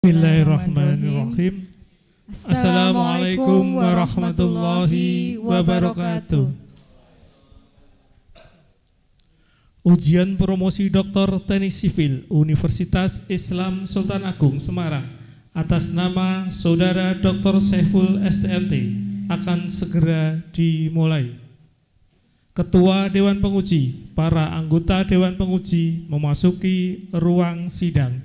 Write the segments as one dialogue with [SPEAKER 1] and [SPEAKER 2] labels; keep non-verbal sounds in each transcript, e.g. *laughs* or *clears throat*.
[SPEAKER 1] Bismillahirrahmanirrahim. Assalamualaikum warahmatullahi wabarakatuh. Ujian promosi Doktor Teknik Sipil Universitas Islam Sultan Agung Semarang atas nama Saudara Dr. Seful STMT akan segera dimulai. Ketua Dewan Penguji, para anggota Dewan Penguji memasuki ruang sidang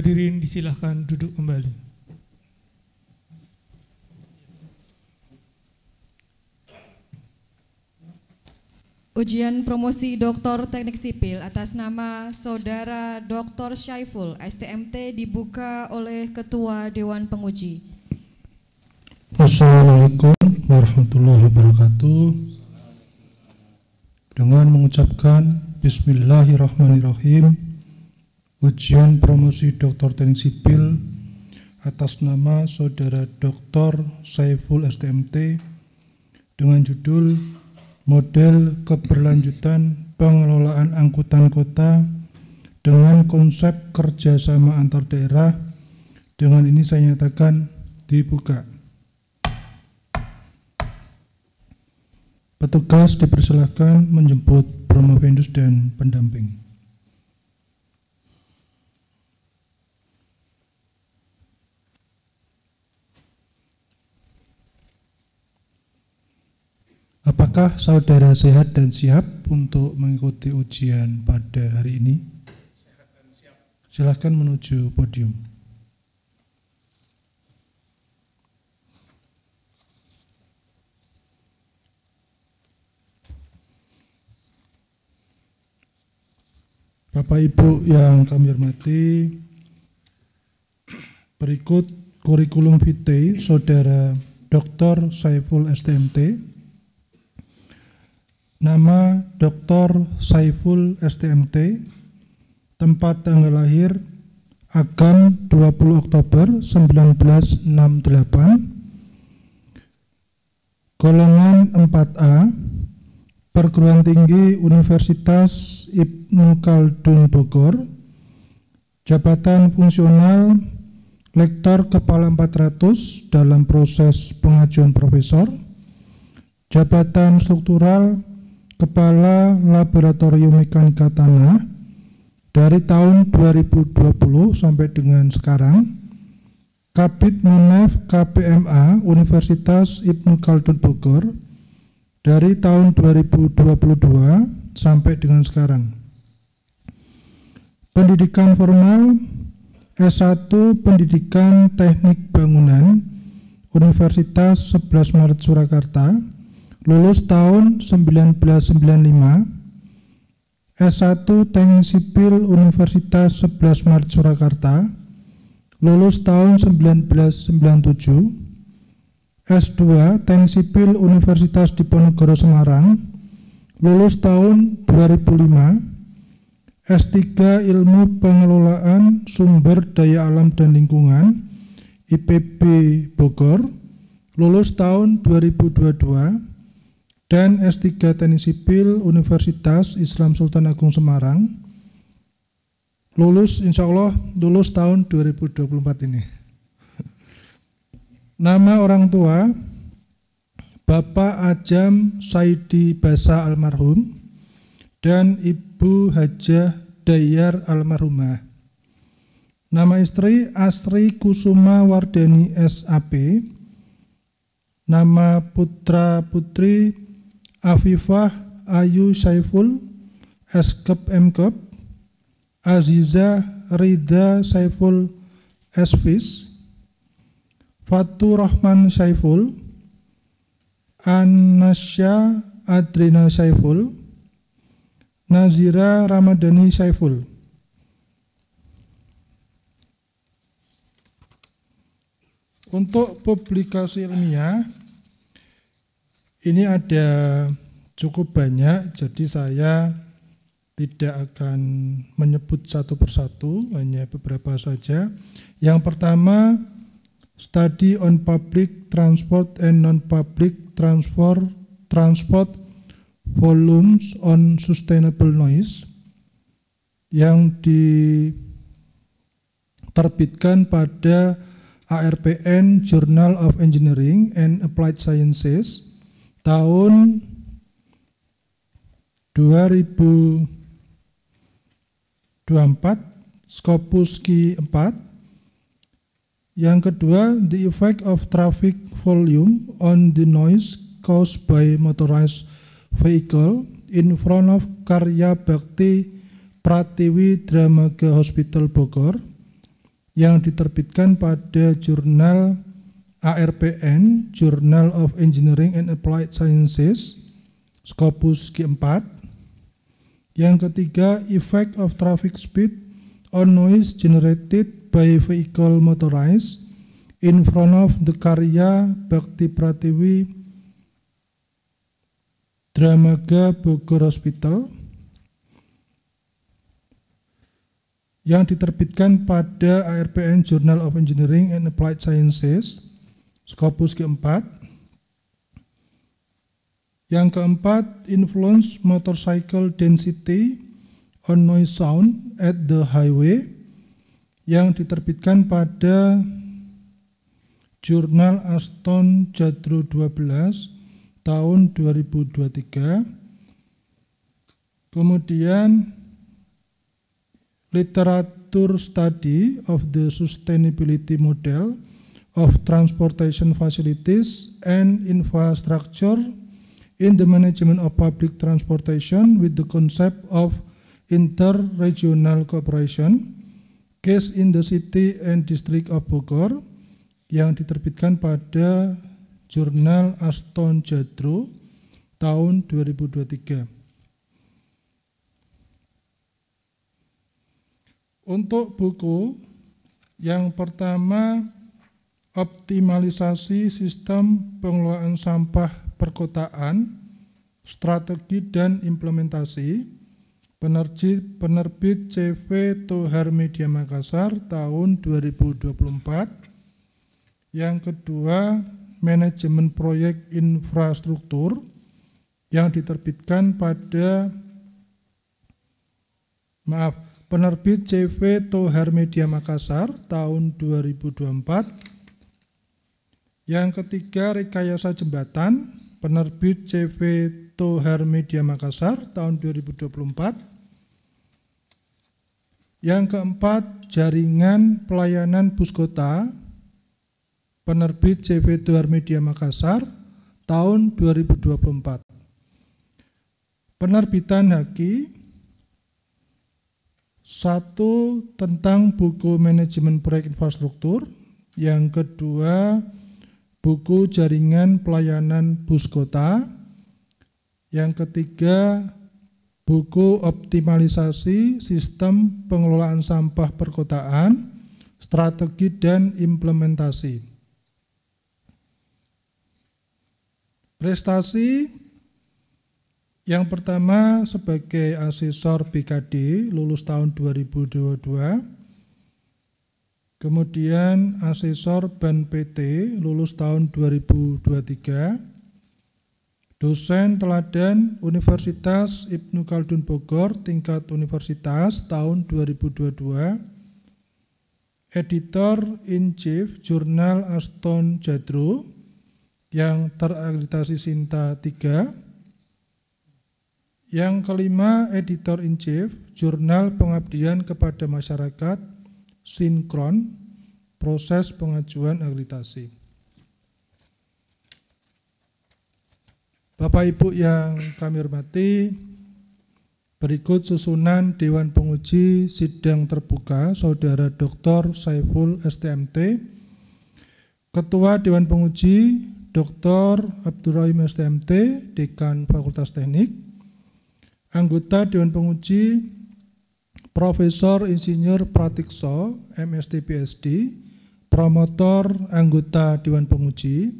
[SPEAKER 1] Hadirin disilahkan duduk kembali.
[SPEAKER 2] Ujian promosi Doktor Teknik Sipil atas nama Saudara Dr. Syaiful, STMT dibuka oleh Ketua Dewan Penguji.
[SPEAKER 3] Assalamualaikum warahmatullahi wabarakatuh. Dengan mengucapkan Bismillahirrahmanirrahim ujian promosi Doktor Teknik Sipil atas nama Saudara Dr. Saiful STMT dengan judul Model Keberlanjutan Pengelolaan Angkutan Kota dengan konsep kerjasama antar daerah. Dengan ini saya nyatakan dibuka. Petugas dipersilahkan menjemput promovendus dan pendamping. Apakah saudara sehat dan siap untuk mengikuti ujian pada hari ini? Silahkan menuju podium. Bapak Ibu yang kami hormati, berikut kurikulum vitae Saudara Dr. Saiful STMT Nama Dr. Saiful STMT, tempat tanggal lahir Agam 20 Oktober 1968, golongan 4A, perguruan tinggi Universitas Ibnu Khaldun Bogor, jabatan fungsional Lektor Kepala 400 dalam proses pengajuan profesor, jabatan struktural Kepala Laboratorium Mekanika Tanah dari tahun 2020 sampai dengan sekarang Kabit Munef KPMA Universitas Ibnu Khaldun Bogor dari tahun 2022 sampai dengan sekarang. Pendidikan formal S1 Pendidikan Teknik Bangunan Universitas 11 Maret Surakarta lulus tahun 1995 S1 Teknik Sipil Universitas 11 Maret Surakarta lulus tahun 1997 S2 Teknik Sipil Universitas Diponegoro Semarang lulus tahun 2005 S3 Ilmu Pengelolaan Sumber Daya Alam dan Lingkungan IPB Bogor lulus tahun 2022 dan S3 Teknik Sipil Universitas Islam Sultan Agung Semarang. Lulus insya Allah lulus tahun 2024 ini. Nama orang tua Bapak Ajam Saidi Basa almarhum dan Ibu Hajah Dayar almarhumah. Nama istri Asri Kusuma Wardani SAP. Nama putra putri Afifah Ayu Saiful M Mkep Aziza Rida Saiful Fis Fatu Rahman Saiful Anasya Adrina Saiful Nazira Ramadhani Saiful Untuk publikasi ilmiah ini ada cukup banyak, jadi saya tidak akan menyebut satu persatu, hanya beberapa saja. Yang pertama, study on public transport and non-public transport, transport volumes on sustainable noise yang diterbitkan pada ARPN Journal of Engineering and Applied Sciences tahun 2024 Skopuski 4 yang kedua the effect of traffic volume on the noise caused by motorized vehicle in front of Karya Bakti Pratiwi Dramaga Hospital Bogor yang diterbitkan pada jurnal ARPN Journal of Engineering and Applied Sciences Scopus keempat yang ketiga effect of traffic speed on noise generated by vehicle motorized in front of the karya Bakti Pratiwi Dramaga Bogor Hospital yang diterbitkan pada ARPN Journal of Engineering and Applied Sciences Skopus keempat. Yang keempat, influence motorcycle density on noise sound at the highway yang diterbitkan pada Jurnal Aston Jadro 12 tahun 2023. Kemudian literatur Study of the Sustainability Model of transportation facilities and infrastructure in the management of public transportation with the concept of interregional cooperation case in the city and district of Bogor yang diterbitkan pada jurnal Aston Jadro tahun 2023 Untuk buku yang pertama optimalisasi sistem pengelolaan sampah perkotaan, strategi dan implementasi, penerbit, penerbit CV Tohar Media Makassar tahun 2024. Yang kedua, manajemen proyek infrastruktur yang diterbitkan pada maaf penerbit CV Tohar Media Makassar tahun 2024 yang ketiga rekayasa jembatan penerbit CV Tohar Media Makassar tahun 2024. Yang keempat, jaringan pelayanan bus kota penerbit CV Tohar Media Makassar tahun 2024. Penerbitan Haki satu tentang buku manajemen proyek infrastruktur, yang kedua buku jaringan pelayanan bus kota. Yang ketiga, buku optimalisasi sistem pengelolaan sampah perkotaan, strategi dan implementasi. Prestasi yang pertama sebagai asesor BKD lulus tahun 2022 Kemudian asesor BAN PT lulus tahun 2023. Dosen teladan Universitas Ibnu Khaldun Bogor tingkat universitas tahun 2022. Editor in chief jurnal Aston Jadro yang terakreditasi Sinta 3. Yang kelima editor in chief jurnal pengabdian kepada masyarakat sinkron proses pengajuan akreditasi. Bapak Ibu yang kami hormati, berikut susunan Dewan Penguji Sidang Terbuka Saudara Dr. Saiful STMT, Ketua Dewan Penguji Dr. Abdurrahim STMT, Dekan Fakultas Teknik, Anggota Dewan Penguji Profesor Insinyur Pratikso, MST PhD, promotor anggota Dewan Penguji,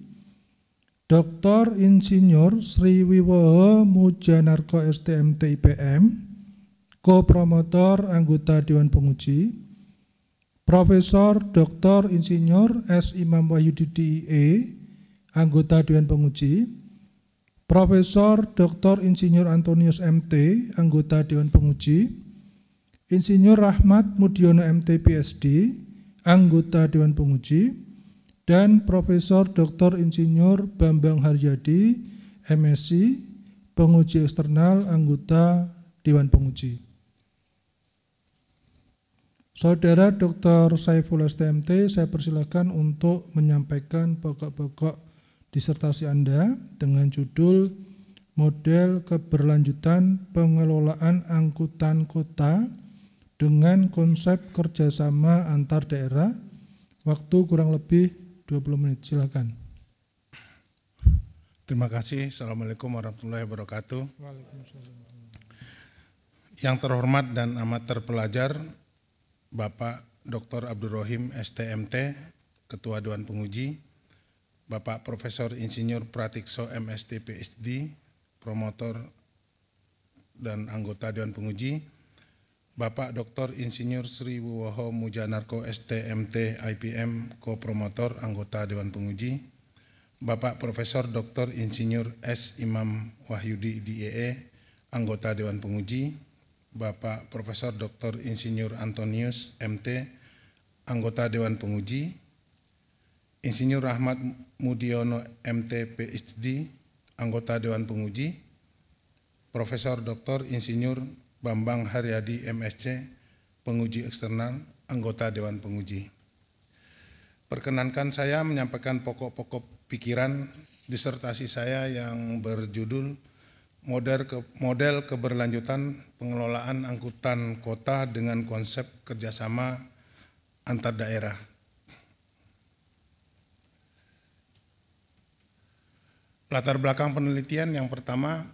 [SPEAKER 3] Dr. Insinyur Sri Wiwoho Mujanarko STMT IPM, co promotor anggota Dewan Penguji, Profesor Dr. Insinyur S. Imam Wahyudidi E, anggota Dewan Penguji, Profesor Dr. Insinyur Antonius MT, anggota Dewan Penguji, Insinyur Rahmat Mudiono MTPSD, anggota Dewan Penguji, dan Profesor Dr. Insinyur Bambang Haryadi, MSc, penguji eksternal anggota Dewan Penguji. Saudara Dr. Saiful STMT, saya persilakan untuk menyampaikan pokok-pokok disertasi Anda dengan judul Model Keberlanjutan Pengelolaan Angkutan Kota dengan konsep kerjasama antar daerah. Waktu kurang lebih 20 menit, silakan.
[SPEAKER 4] Terima kasih. Assalamualaikum warahmatullahi wabarakatuh. Yang terhormat dan amat terpelajar, Bapak Dr. Abdul Rohim STMT, Ketua Dewan Penguji, Bapak Profesor Insinyur Pratikso MST PhD, promotor dan anggota Dewan Penguji, Bapak Dr. Insinyur Sri Wuwoho Mujanarko STMT IPM Promotor, anggota Dewan Penguji Bapak Profesor Dr. Insinyur S. Imam Wahyudi DIE e, anggota Dewan Penguji Bapak Profesor Dr. Insinyur Antonius MT anggota Dewan Penguji Insinyur Rahmat Mudiono MT PhD anggota Dewan Penguji Profesor Dr. Insinyur Bambang Haryadi MSC, penguji eksternal, anggota Dewan Penguji. Perkenankan saya menyampaikan pokok-pokok pikiran disertasi saya yang berjudul model, ke, model keberlanjutan pengelolaan angkutan kota dengan konsep kerjasama antar daerah. Latar belakang penelitian yang pertama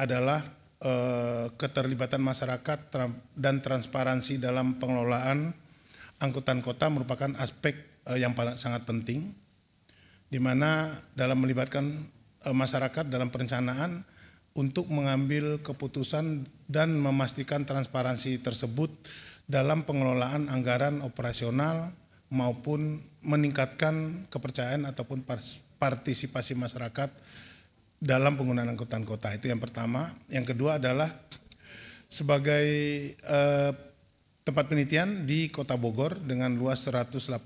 [SPEAKER 4] adalah Eh, keterlibatan masyarakat dan transparansi dalam pengelolaan angkutan kota merupakan aspek eh, yang sangat penting, di mana dalam melibatkan eh, masyarakat dalam perencanaan untuk mengambil keputusan dan memastikan transparansi tersebut dalam pengelolaan anggaran operasional maupun meningkatkan kepercayaan ataupun partisipasi masyarakat dalam penggunaan angkutan kota itu yang pertama. Yang kedua adalah sebagai eh, tempat penelitian di Kota Bogor dengan luas 118,5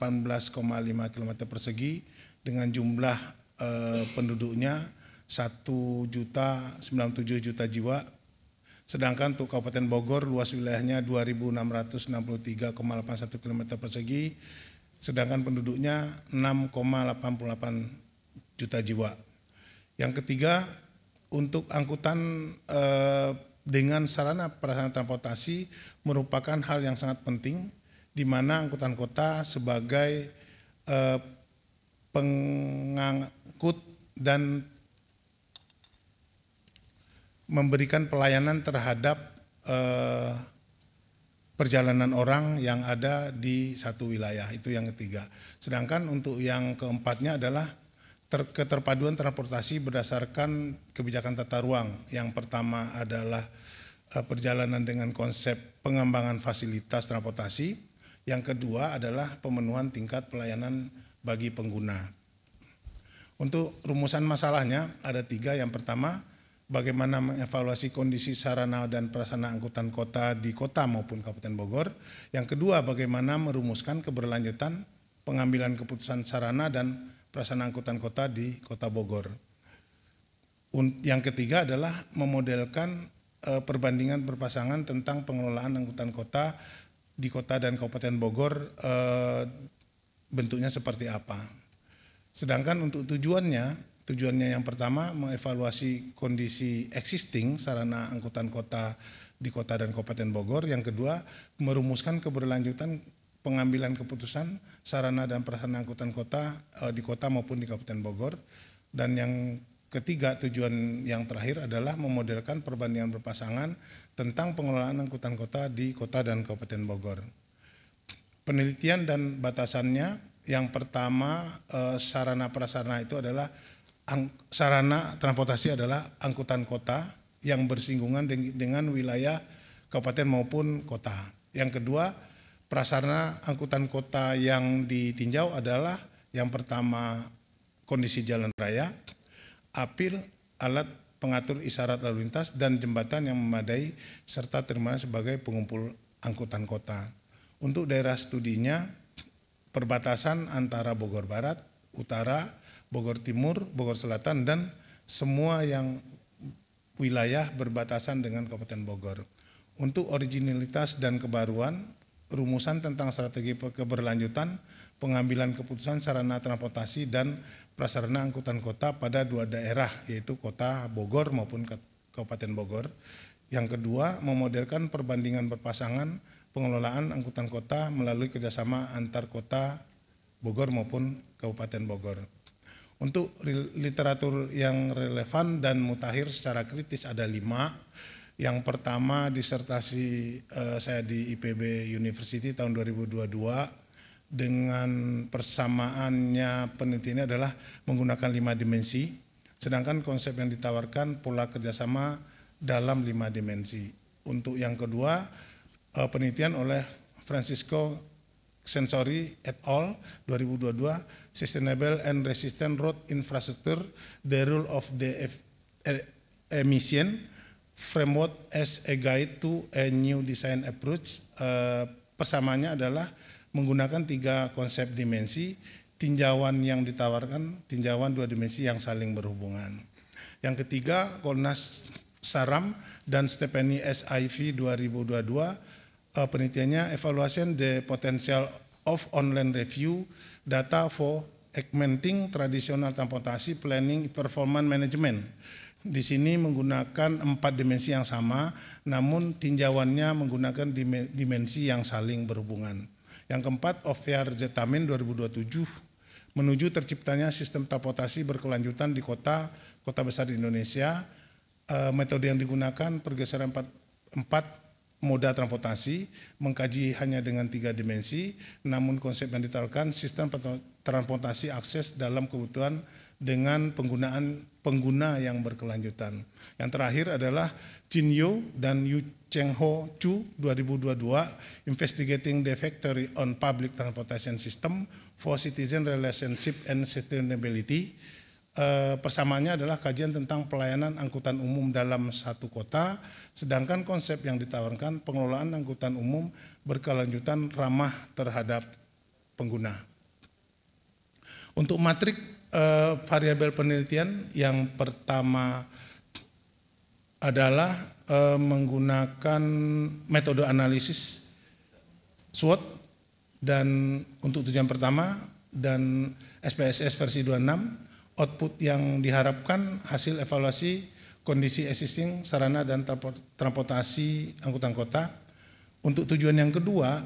[SPEAKER 4] km persegi dengan jumlah eh, penduduknya 1 juta 97 juta jiwa. Sedangkan untuk Kabupaten Bogor luas wilayahnya 2663,81 km persegi sedangkan penduduknya 6,88 juta jiwa. Yang ketiga, untuk angkutan eh, dengan sarana perasaan transportasi merupakan hal yang sangat penting di mana angkutan kota sebagai eh, pengangkut dan memberikan pelayanan terhadap eh, perjalanan orang yang ada di satu wilayah itu yang ketiga. Sedangkan untuk yang keempatnya adalah ter keterpaduan transportasi berdasarkan kebijakan tata ruang. Yang pertama adalah uh, perjalanan dengan konsep pengembangan fasilitas transportasi. Yang kedua adalah pemenuhan tingkat pelayanan bagi pengguna. Untuk rumusan masalahnya ada tiga. Yang pertama, bagaimana mengevaluasi kondisi sarana dan prasarana angkutan kota di kota maupun Kabupaten Bogor. Yang kedua, bagaimana merumuskan keberlanjutan pengambilan keputusan sarana dan pelaksanaan angkutan kota di Kota Bogor. Yang ketiga adalah memodelkan eh, perbandingan perpasangan tentang pengelolaan angkutan kota di kota dan kabupaten Bogor eh, bentuknya seperti apa. Sedangkan untuk tujuannya, tujuannya yang pertama mengevaluasi kondisi existing sarana angkutan kota di kota dan kabupaten Bogor, yang kedua merumuskan keberlanjutan pengambilan keputusan sarana dan prasarana angkutan kota uh, di kota maupun di Kabupaten Bogor. Dan yang ketiga tujuan yang terakhir adalah memodelkan perbandingan berpasangan tentang pengelolaan angkutan kota di kota dan Kabupaten Bogor. Penelitian dan batasannya yang pertama uh, sarana prasarana itu adalah ang, sarana transportasi adalah angkutan kota yang bersinggungan dengan wilayah kabupaten maupun kota. Yang kedua prasarana angkutan kota yang ditinjau adalah yang pertama kondisi jalan raya, apil, alat pengatur isyarat lalu lintas, dan jembatan yang memadai serta terima sebagai pengumpul angkutan kota. Untuk daerah studinya, perbatasan antara Bogor Barat, Utara, Bogor Timur, Bogor Selatan, dan semua yang wilayah berbatasan dengan Kabupaten Bogor. Untuk originalitas dan kebaruan, rumusan tentang strategi keberlanjutan pengambilan keputusan sarana transportasi dan prasarana angkutan kota pada dua daerah yaitu kota Bogor maupun Kabupaten Bogor. Yang kedua, memodelkan perbandingan berpasangan pengelolaan angkutan kota melalui kerjasama antar kota Bogor maupun Kabupaten Bogor. Untuk literatur yang relevan dan mutakhir secara kritis ada lima, yang pertama disertasi uh, saya di IPB University tahun 2022 dengan persamaannya penelitiannya adalah menggunakan lima dimensi, sedangkan konsep yang ditawarkan pola kerjasama dalam lima dimensi. Untuk yang kedua, uh, penelitian oleh Francisco Sensory et al. 2022 Sustainable and Resistant Road Infrastructure The Rule of the e- Emission framework as a guide to a new design approach. Uh, adalah menggunakan tiga konsep dimensi, tinjauan yang ditawarkan, tinjauan dua dimensi yang saling berhubungan. Yang ketiga, Kornas Saram dan Stephanie SIV 2022, uh, penelitiannya evaluation the potential of online review data for augmenting traditional transportasi planning performance management di sini menggunakan empat dimensi yang sama, namun tinjauannya menggunakan dimensi yang saling berhubungan. Yang keempat, OVR Zetamin 2027 menuju terciptanya sistem transportasi berkelanjutan di kota kota besar di Indonesia. E, metode yang digunakan pergeseran empat, empat moda transportasi, mengkaji hanya dengan tiga dimensi, namun konsep yang ditawarkan sistem transportasi akses dalam kebutuhan dengan penggunaan pengguna yang berkelanjutan. Yang terakhir adalah Jin Yu dan Yu Cheng Ho Chu 2022 Investigating Defectory on Public Transportation System for Citizen Relationship and Sustainability. E, eh, persamaannya adalah kajian tentang pelayanan angkutan umum dalam satu kota, sedangkan konsep yang ditawarkan pengelolaan angkutan umum berkelanjutan ramah terhadap pengguna. Untuk matrik uh, variabel penelitian yang pertama adalah uh, menggunakan metode analisis SWOT dan untuk tujuan pertama dan SPSS versi 26 output yang diharapkan hasil evaluasi kondisi existing sarana dan transportasi angkutan kota. Untuk tujuan yang kedua,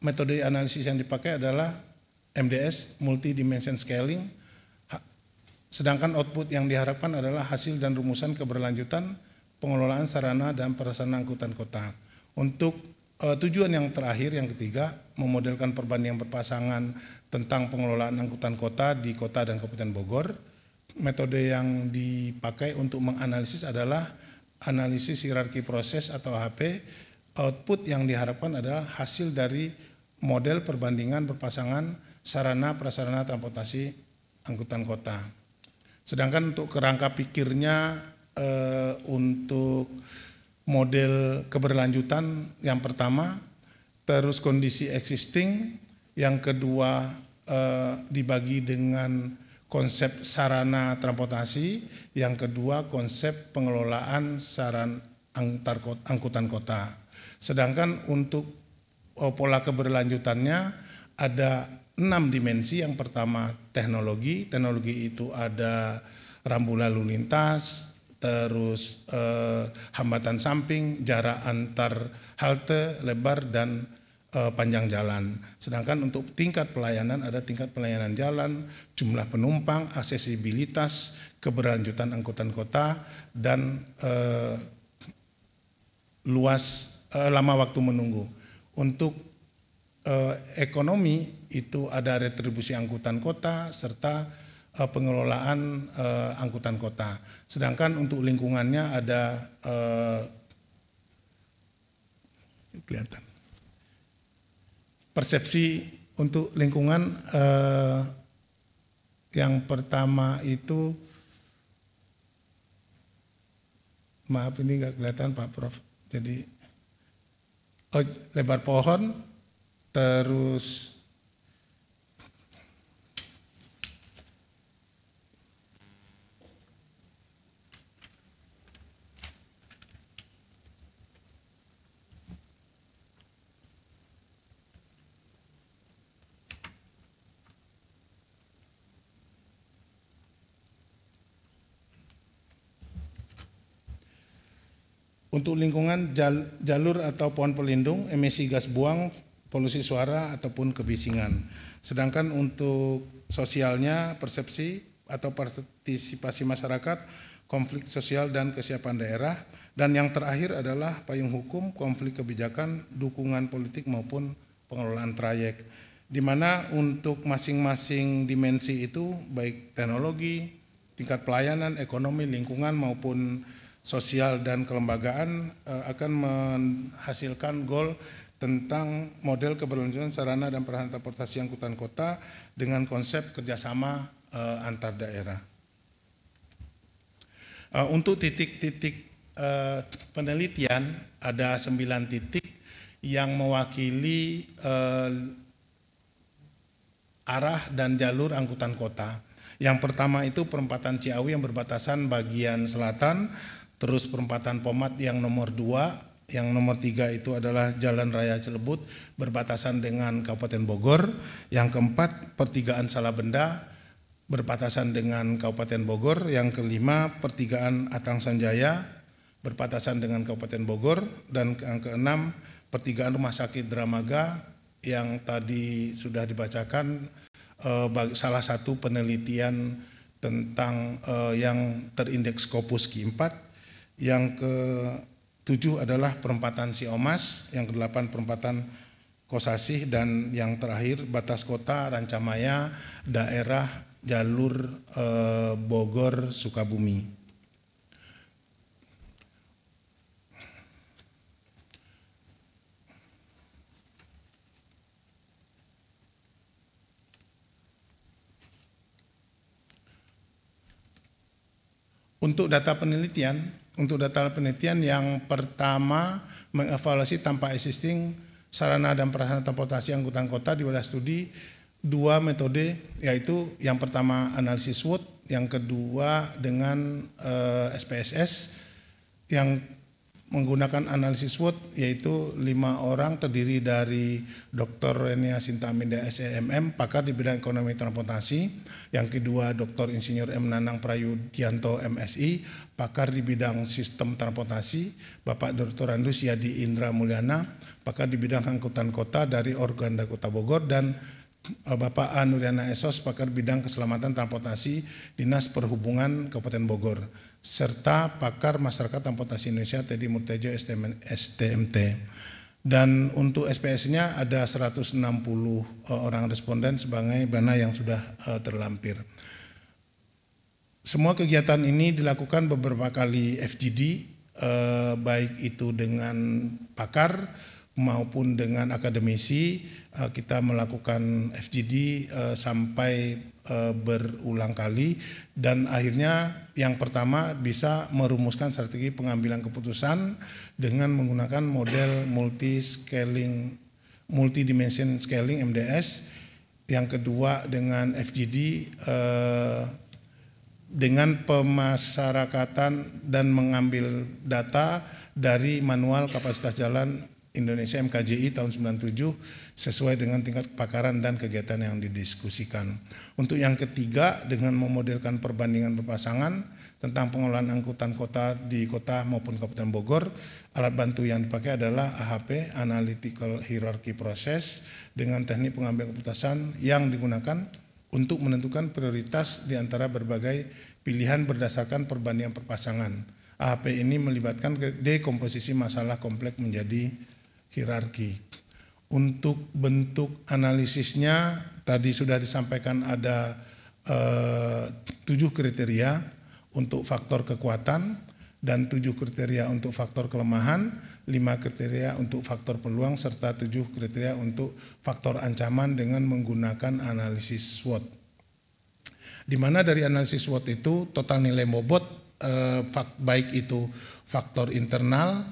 [SPEAKER 4] metode analisis yang dipakai adalah MDS multi dimension scaling Sedangkan output yang diharapkan adalah hasil dan rumusan keberlanjutan pengelolaan sarana dan prasarana angkutan kota. Untuk uh, tujuan yang terakhir, yang ketiga, memodelkan perbandingan berpasangan tentang pengelolaan angkutan kota di kota dan kabupaten Bogor. Metode yang dipakai untuk menganalisis adalah analisis hierarki proses atau HP. Output yang diharapkan adalah hasil dari model perbandingan berpasangan sarana prasarana transportasi angkutan kota. Sedangkan untuk kerangka pikirnya e, untuk model keberlanjutan yang pertama terus kondisi existing, yang kedua e, dibagi dengan konsep sarana transportasi, yang kedua konsep pengelolaan saran antar kota, angkutan kota. Sedangkan untuk eh, pola keberlanjutannya ada enam dimensi. Yang pertama teknologi, teknologi itu ada rambu lalu lintas, terus eh, hambatan samping, jarak antar halte, lebar dan eh, panjang jalan. Sedangkan untuk tingkat pelayanan ada tingkat pelayanan jalan, jumlah penumpang, aksesibilitas, keberlanjutan angkutan kota dan eh, luas eh, lama waktu menunggu. Untuk eh, ekonomi itu ada retribusi angkutan kota serta uh, pengelolaan uh, angkutan kota. Sedangkan untuk lingkungannya ada uh, kelihatan persepsi untuk lingkungan uh, yang pertama itu maaf ini nggak kelihatan Pak Prof. Jadi oh, lebar pohon terus Untuk lingkungan jalur atau pohon pelindung, emisi gas buang, polusi suara ataupun kebisingan. Sedangkan untuk sosialnya persepsi atau partisipasi masyarakat, konflik sosial dan kesiapan daerah, dan yang terakhir adalah payung hukum, konflik kebijakan, dukungan politik maupun pengelolaan trayek. Di mana untuk masing-masing dimensi itu baik teknologi, tingkat pelayanan, ekonomi, lingkungan maupun sosial dan kelembagaan eh, akan menghasilkan goal tentang model keberlanjutan sarana dan perasaan transportasi angkutan kota dengan konsep kerjasama eh, antar daerah. Eh, untuk titik-titik penelitian ada sembilan titik yang mewakili arah dan jalur angkutan kota. Yang pertama itu perempatan Ciawi yang berbatasan bagian selatan terus perempatan Pomat yang nomor dua, yang nomor tiga itu adalah Jalan Raya Celebut berbatasan dengan Kabupaten Bogor, yang keempat pertigaan Salabenda berbatasan dengan Kabupaten Bogor, yang kelima pertigaan Atang Sanjaya berbatasan dengan Kabupaten Bogor, dan yang keenam pertigaan Rumah Sakit Dramaga yang tadi sudah dibacakan eh, salah satu penelitian tentang eh, yang terindeks Scopus Ki 4 yang ke tujuh adalah perempatan Siomas, yang kedelapan perempatan Kosasih dan yang terakhir batas kota Rancamaya daerah jalur eh, Bogor Sukabumi. Untuk data penelitian, untuk data penelitian yang pertama mengevaluasi tanpa existing sarana dan prasarana transportasi angkutan kota di wilayah studi dua metode yaitu yang pertama analisis SWOT, yang kedua dengan eh, SPSS yang menggunakan analisis SWOT yaitu lima orang terdiri dari Dr. Renia Sintaminda SEMM pakar di bidang ekonomi transportasi, yang kedua Dr. Insinyur M Nanang Prayudianto MSI pakar di bidang sistem transportasi, Bapak Dr. Randus Yadi Indra Mulyana, pakar di bidang angkutan kota dari Organda Kota Bogor, dan eh, Bapak Anuriana Esos, pakar bidang keselamatan transportasi Dinas Perhubungan Kabupaten Bogor, serta pakar masyarakat transportasi Indonesia Teddy Murtejo STM, STMT. Dan untuk SPS-nya ada 160 eh, orang responden sebagai bana yang sudah eh, terlampir. Semua kegiatan ini dilakukan beberapa kali FGD, eh, baik itu dengan pakar maupun dengan akademisi. Eh, kita melakukan FGD eh, sampai eh, berulang kali dan akhirnya yang pertama bisa merumuskan strategi pengambilan keputusan dengan menggunakan model multi scaling multidimension scaling MDS yang kedua dengan FGD eh, dengan pemasarakatan dan mengambil data dari manual kapasitas jalan Indonesia MKJI tahun 97 sesuai dengan tingkat kepakaran dan kegiatan yang didiskusikan. Untuk yang ketiga dengan memodelkan perbandingan berpasangan tentang pengelolaan angkutan kota di kota maupun Kabupaten Bogor, alat bantu yang dipakai adalah AHP (Analytical Hierarchy Process) dengan teknik pengambil keputusan yang digunakan untuk menentukan prioritas di antara berbagai pilihan berdasarkan perbandingan perpasangan. AHP ini melibatkan dekomposisi masalah kompleks menjadi hierarki. Untuk bentuk analisisnya tadi sudah disampaikan ada eh, tujuh kriteria untuk faktor kekuatan dan tujuh kriteria untuk faktor kelemahan lima kriteria untuk faktor peluang serta tujuh kriteria untuk faktor ancaman dengan menggunakan analisis SWOT. Di mana dari analisis SWOT itu total nilai bobot eh, baik itu faktor internal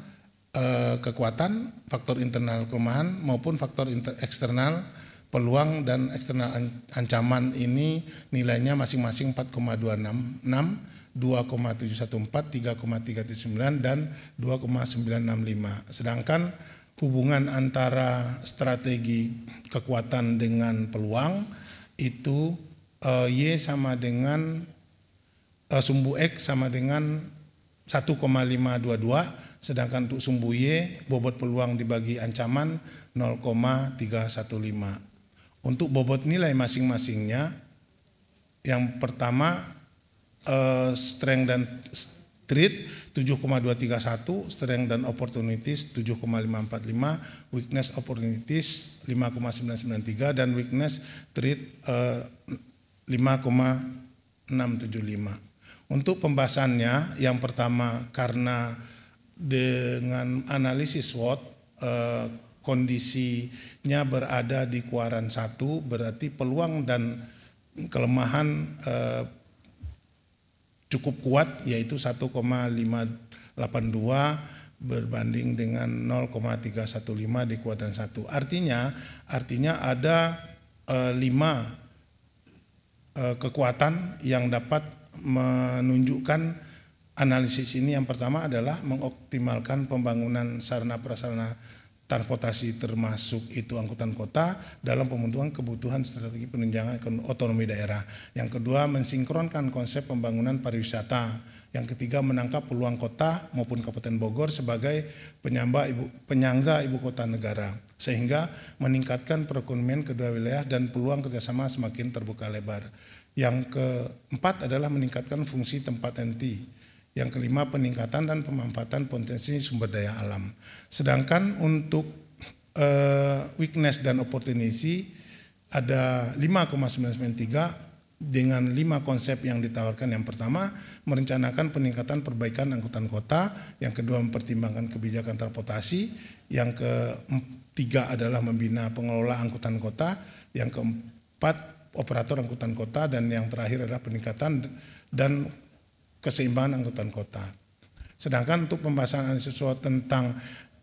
[SPEAKER 4] eh, kekuatan, faktor internal kelemahan maupun faktor inter eksternal peluang dan eksternal ancaman ini nilainya masing-masing 4,266 2,714, 3,379 dan 2,965. Sedangkan hubungan antara strategi kekuatan dengan peluang itu uh, Y sama dengan uh, sumbu X sama dengan 1,522 sedangkan untuk sumbu Y bobot peluang dibagi ancaman 0,315. Untuk bobot nilai masing-masingnya yang pertama uh, strength dan threat 7,231, strength dan opportunities 7,545, weakness opportunities 5,993 dan weakness threat uh, 5,675. Untuk pembahasannya yang pertama karena dengan analisis SWOT eh, kondisinya berada di kuaran satu berarti peluang dan kelemahan eh, cukup kuat yaitu 1,582 berbanding dengan 0,315 di kuadran 1. Artinya artinya ada eh, lima 5 eh, e, kekuatan yang dapat menunjukkan analisis ini yang pertama adalah mengoptimalkan pembangunan sarana prasarana transportasi termasuk itu angkutan kota dalam pembentukan kebutuhan strategi penunjangan otonomi daerah. Yang kedua mensinkronkan konsep pembangunan pariwisata. Yang ketiga menangkap peluang kota maupun Kabupaten Bogor sebagai penyamba ibu, penyangga ibu kota negara. Sehingga meningkatkan perekonomian kedua wilayah dan peluang kerjasama semakin terbuka lebar. Yang keempat adalah meningkatkan fungsi tempat enti yang kelima peningkatan dan pemanfaatan potensi sumber daya alam. Sedangkan untuk uh, weakness dan opportunity ada 5,993 dengan lima konsep yang ditawarkan. Yang pertama, merencanakan peningkatan perbaikan angkutan kota. Yang kedua, mempertimbangkan kebijakan transportasi. Yang ketiga adalah membina pengelola angkutan kota. Yang keempat, operator angkutan kota. Dan yang terakhir adalah peningkatan dan keseimbangan angkutan kota. Sedangkan untuk pembahasan siswa tentang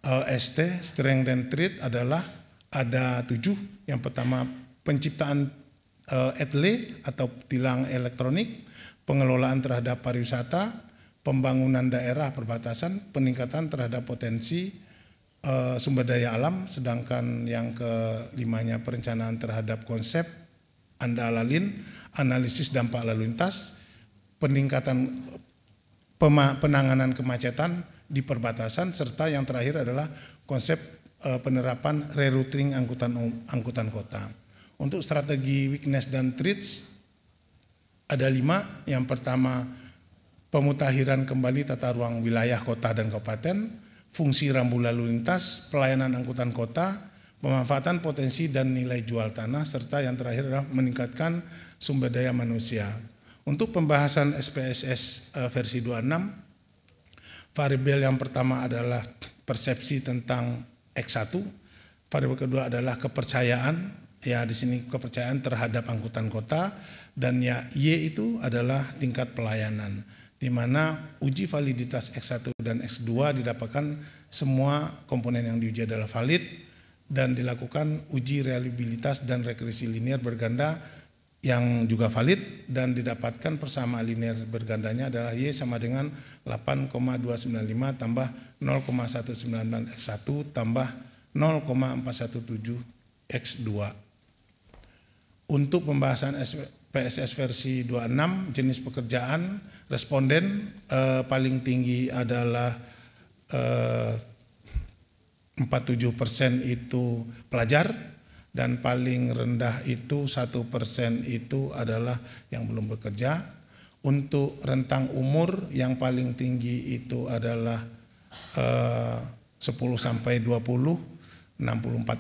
[SPEAKER 4] uh, eh, ST, strength and treat adalah ada tujuh. Yang pertama penciptaan uh, eh, etle atau tilang elektronik, pengelolaan terhadap pariwisata, pembangunan daerah perbatasan, peningkatan terhadap potensi uh, sumber daya alam, sedangkan yang kelimanya perencanaan terhadap konsep andalalin, analisis dampak lalu lintas, peningkatan penanganan kemacetan di perbatasan serta yang terakhir adalah konsep eh, penerapan rerouting angkutan um, angkutan kota. Untuk strategi weakness dan threats ada lima. Yang pertama pemutahiran kembali tata ruang wilayah kota dan kabupaten, fungsi rambu lalu lintas, pelayanan angkutan kota, pemanfaatan potensi dan nilai jual tanah, serta yang terakhir adalah meningkatkan sumber daya manusia. Untuk pembahasan SPSS eh, versi 26, variabel yang pertama adalah persepsi tentang X1, variabel kedua adalah kepercayaan, ya di sini kepercayaan terhadap angkutan kota, dan ya Y itu adalah tingkat pelayanan, di mana uji validitas X1 dan X2 didapatkan semua komponen yang diuji adalah valid, dan dilakukan uji reliabilitas dan regresi linear berganda yang juga valid dan didapatkan persamaan linear bergandanya adalah Y sama dengan 8,295 tambah 0,199 X1 tambah 0,417 X2. Untuk pembahasan PSS versi 26 jenis pekerjaan responden eh, paling tinggi adalah eh, 47% itu pelajar dan paling rendah itu satu persen itu adalah yang belum bekerja. Untuk rentang umur yang paling tinggi itu adalah eh, 10 sampai 20, 64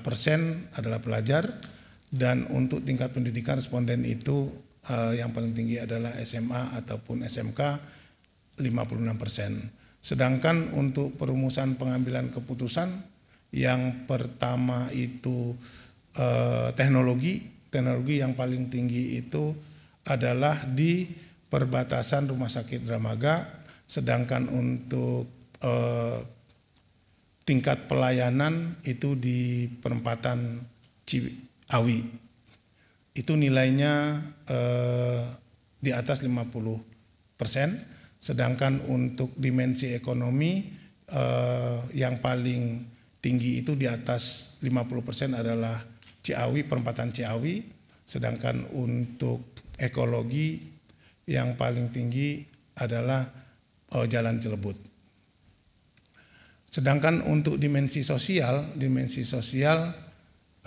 [SPEAKER 4] persen adalah pelajar dan untuk tingkat pendidikan responden itu eh, yang paling tinggi adalah SMA ataupun SMK 56 persen. Sedangkan untuk perumusan pengambilan keputusan yang pertama itu Eh, teknologi teknologi yang paling tinggi itu adalah di perbatasan rumah sakit Dramaga sedangkan untuk eh, tingkat pelayanan itu di perempatan Ciawi itu nilainya eh, di atas 50 persen sedangkan untuk dimensi ekonomi eh, yang paling tinggi itu di atas 50 persen adalah Ciawi, perempatan Ciawi. Sedangkan untuk ekologi yang paling tinggi adalah uh, Jalan Celebut. Sedangkan untuk dimensi sosial, dimensi sosial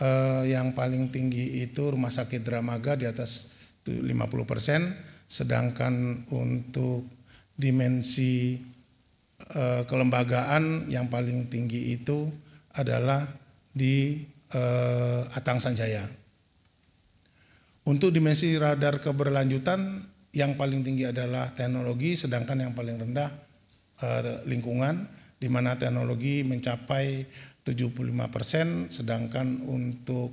[SPEAKER 4] uh, yang paling tinggi itu Rumah Sakit Dramaga di atas 50 persen, sedangkan untuk dimensi uh, kelembagaan yang paling tinggi itu adalah di eh, Atang Sanjaya. Untuk dimensi radar keberlanjutan yang paling tinggi adalah teknologi, sedangkan yang paling rendah eh, lingkungan, di mana teknologi mencapai 75 persen, sedangkan untuk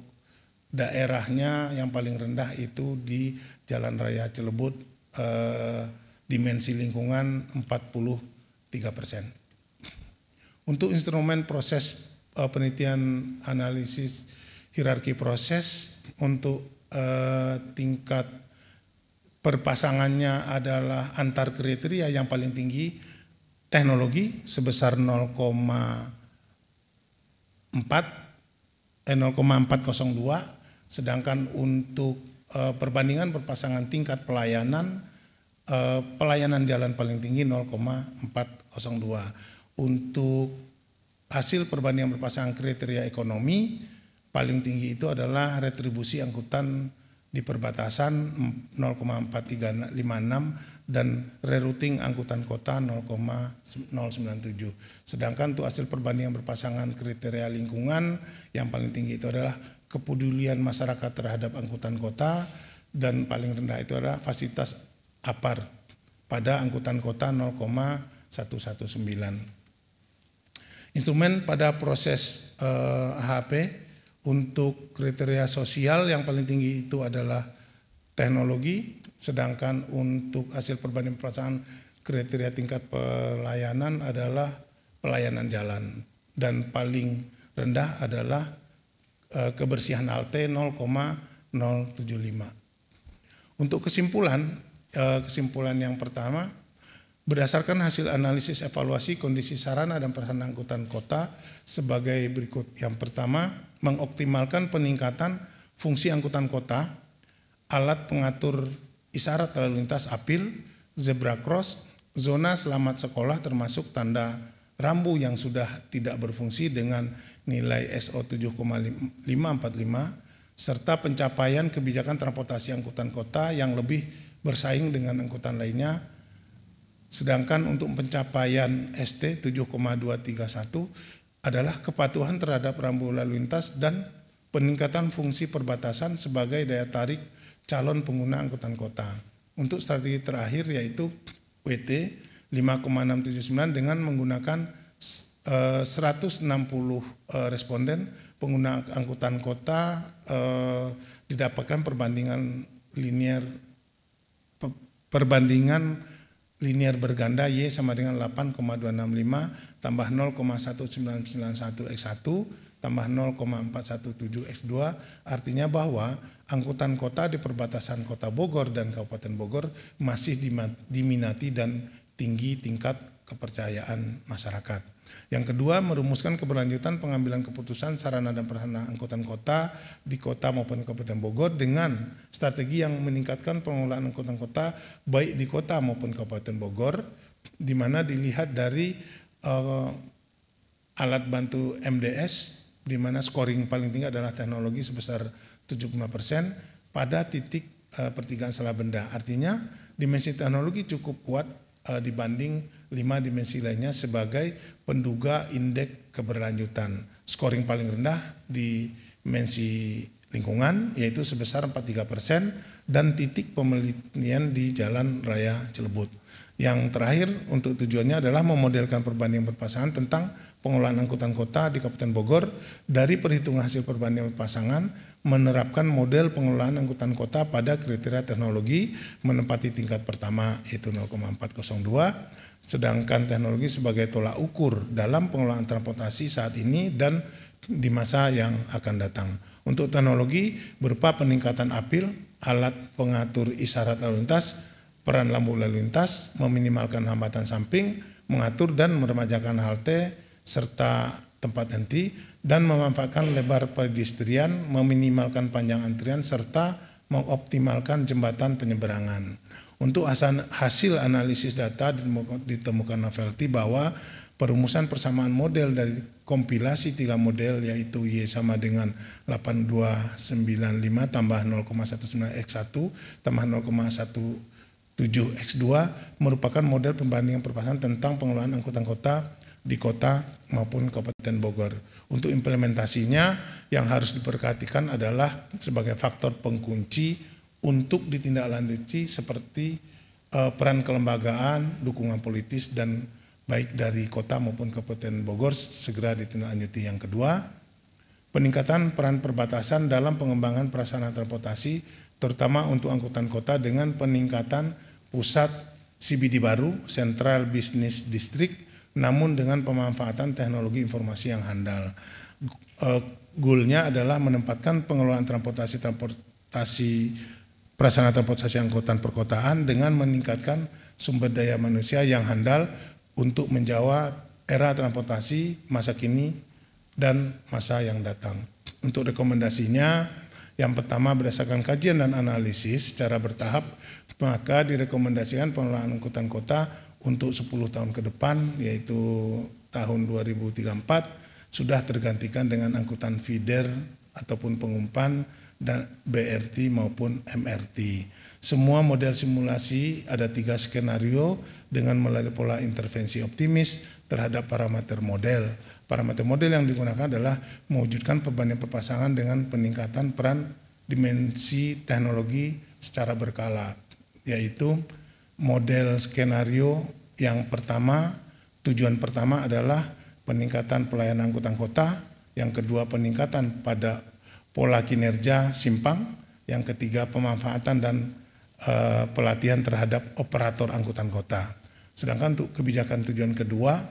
[SPEAKER 4] daerahnya yang paling rendah itu di Jalan Raya Celebut, eh, dimensi lingkungan 43 persen. Untuk instrumen proses uh, penelitian analisis hierarki proses untuk uh, tingkat perpasangannya adalah antar kriteria yang paling tinggi teknologi sebesar 0,4 0,402 eh, sedangkan untuk perbandingan perpasangan tingkat pelayanan pelayanan jalan paling tinggi 0,402 untuk hasil perbandingan berpasangan kriteria ekonomi paling tinggi itu adalah retribusi angkutan di perbatasan 0,4356 dan rerouting angkutan kota 0,097. Sedangkan untuk hasil perbandingan berpasangan kriteria lingkungan yang paling tinggi itu adalah kepedulian masyarakat terhadap angkutan kota dan paling rendah itu adalah fasilitas apart pada angkutan kota 0,119 instrumen pada proses eh, AHP untuk kriteria sosial yang paling tinggi itu adalah teknologi, sedangkan untuk hasil perbandingan perasaan kriteria tingkat pelayanan adalah pelayanan jalan dan paling rendah adalah eh, kebersihan halte 0,075. Untuk kesimpulan, eh, kesimpulan yang pertama Berdasarkan hasil analisis evaluasi kondisi sarana dan perasaan angkutan kota sebagai berikut. Yang pertama, mengoptimalkan peningkatan fungsi angkutan kota, alat pengatur isyarat lalu lintas apil, zebra cross, zona selamat sekolah termasuk tanda rambu yang sudah tidak berfungsi dengan nilai SO 7,545 serta pencapaian kebijakan transportasi angkutan kota yang lebih bersaing dengan angkutan lainnya Sedangkan untuk pencapaian ST 7,231 adalah kepatuhan terhadap rambu lalu lintas dan peningkatan fungsi perbatasan sebagai daya tarik calon pengguna angkutan kota. Untuk strategi terakhir yaitu WT 5,679 dengan menggunakan 160 eh, eh, responden pengguna angkutan kota eh, didapatkan perbandingan linear perbandingan linear berganda Y sama dengan 8,265 tambah 0,1991 X1 tambah 0,417 X2 artinya bahwa angkutan kota di perbatasan kota Bogor dan Kabupaten Bogor masih diminati dan tinggi tingkat kepercayaan masyarakat. Yang kedua, merumuskan keberlanjutan pengambilan keputusan sarana dan perhana angkutan kota di kota maupun Kabupaten Bogor dengan strategi yang meningkatkan pengelolaan angkutan kota baik di kota maupun Kabupaten Bogor, di mana dilihat dari uh, alat bantu MDS, di mana scoring paling tinggi adalah teknologi sebesar 75% pada titik uh, pertigaan salah benda. Artinya dimensi teknologi cukup kuat uh, dibanding lima dimensi lainnya sebagai penduga indeks keberlanjutan. Scoring paling rendah di dimensi lingkungan yaitu sebesar 43 persen dan titik pemelitian di Jalan Raya Cilebut. Yang terakhir untuk tujuannya adalah memodelkan perbandingan berpasangan tentang pengelolaan angkutan kota di Kabupaten Bogor dari perhitungan hasil perbandingan berpasangan menerapkan model pengelolaan angkutan kota pada kriteria teknologi menempati tingkat pertama yaitu 0,402 Sedangkan teknologi sebagai tolak ukur dalam pengelolaan transportasi saat ini dan di masa yang akan datang. Untuk teknologi berupa peningkatan apil, alat pengatur isyarat lalu lintas, peran lampu lalu lintas, meminimalkan hambatan samping, mengatur dan meremajakan halte serta tempat henti dan memanfaatkan lebar pedestrian, meminimalkan panjang antrian serta mengoptimalkan jembatan penyeberangan. Untuk hasil analisis data ditemukan novelty bahwa perumusan persamaan model dari kompilasi tiga model yaitu Y sama dengan 8295 tambah 0,19 X1 tambah 0,17 X2 merupakan model pembandingan perpasangan tentang pengelolaan angkutan kota di kota maupun Kabupaten Bogor. Untuk implementasinya yang harus diperhatikan adalah sebagai faktor pengkunci untuk ditindaklanjuti seperti uh, peran kelembagaan, dukungan politis dan baik dari kota maupun kabupaten Bogor segera ditindaklanjuti. Yang kedua, peningkatan peran perbatasan dalam pengembangan prasarana transportasi terutama untuk angkutan kota dengan peningkatan pusat CBD baru, Central Business District, namun dengan pemanfaatan teknologi informasi yang handal. Uh, goalnya adalah menempatkan pengelolaan transportasi transportasi prasarana transportasi angkutan perkotaan dengan meningkatkan sumber daya manusia yang handal untuk menjawab era transportasi masa kini dan masa yang datang. Untuk rekomendasinya, yang pertama berdasarkan kajian dan analisis secara bertahap, maka direkomendasikan pengelolaan angkutan kota untuk 10 tahun ke depan, yaitu tahun 2034, sudah tergantikan dengan angkutan feeder ataupun pengumpan dan BRT maupun MRT. Semua model simulasi ada tiga skenario dengan melalui pola intervensi optimis terhadap parameter model. Parameter model yang digunakan adalah mewujudkan perbandingan perpasangan dengan peningkatan peran dimensi teknologi secara berkala, yaitu model skenario yang pertama, tujuan pertama adalah peningkatan pelayanan angkutan kota, yang kedua peningkatan pada pola kinerja simpang, yang ketiga pemanfaatan dan e, pelatihan terhadap operator angkutan kota. Sedangkan untuk kebijakan tujuan kedua,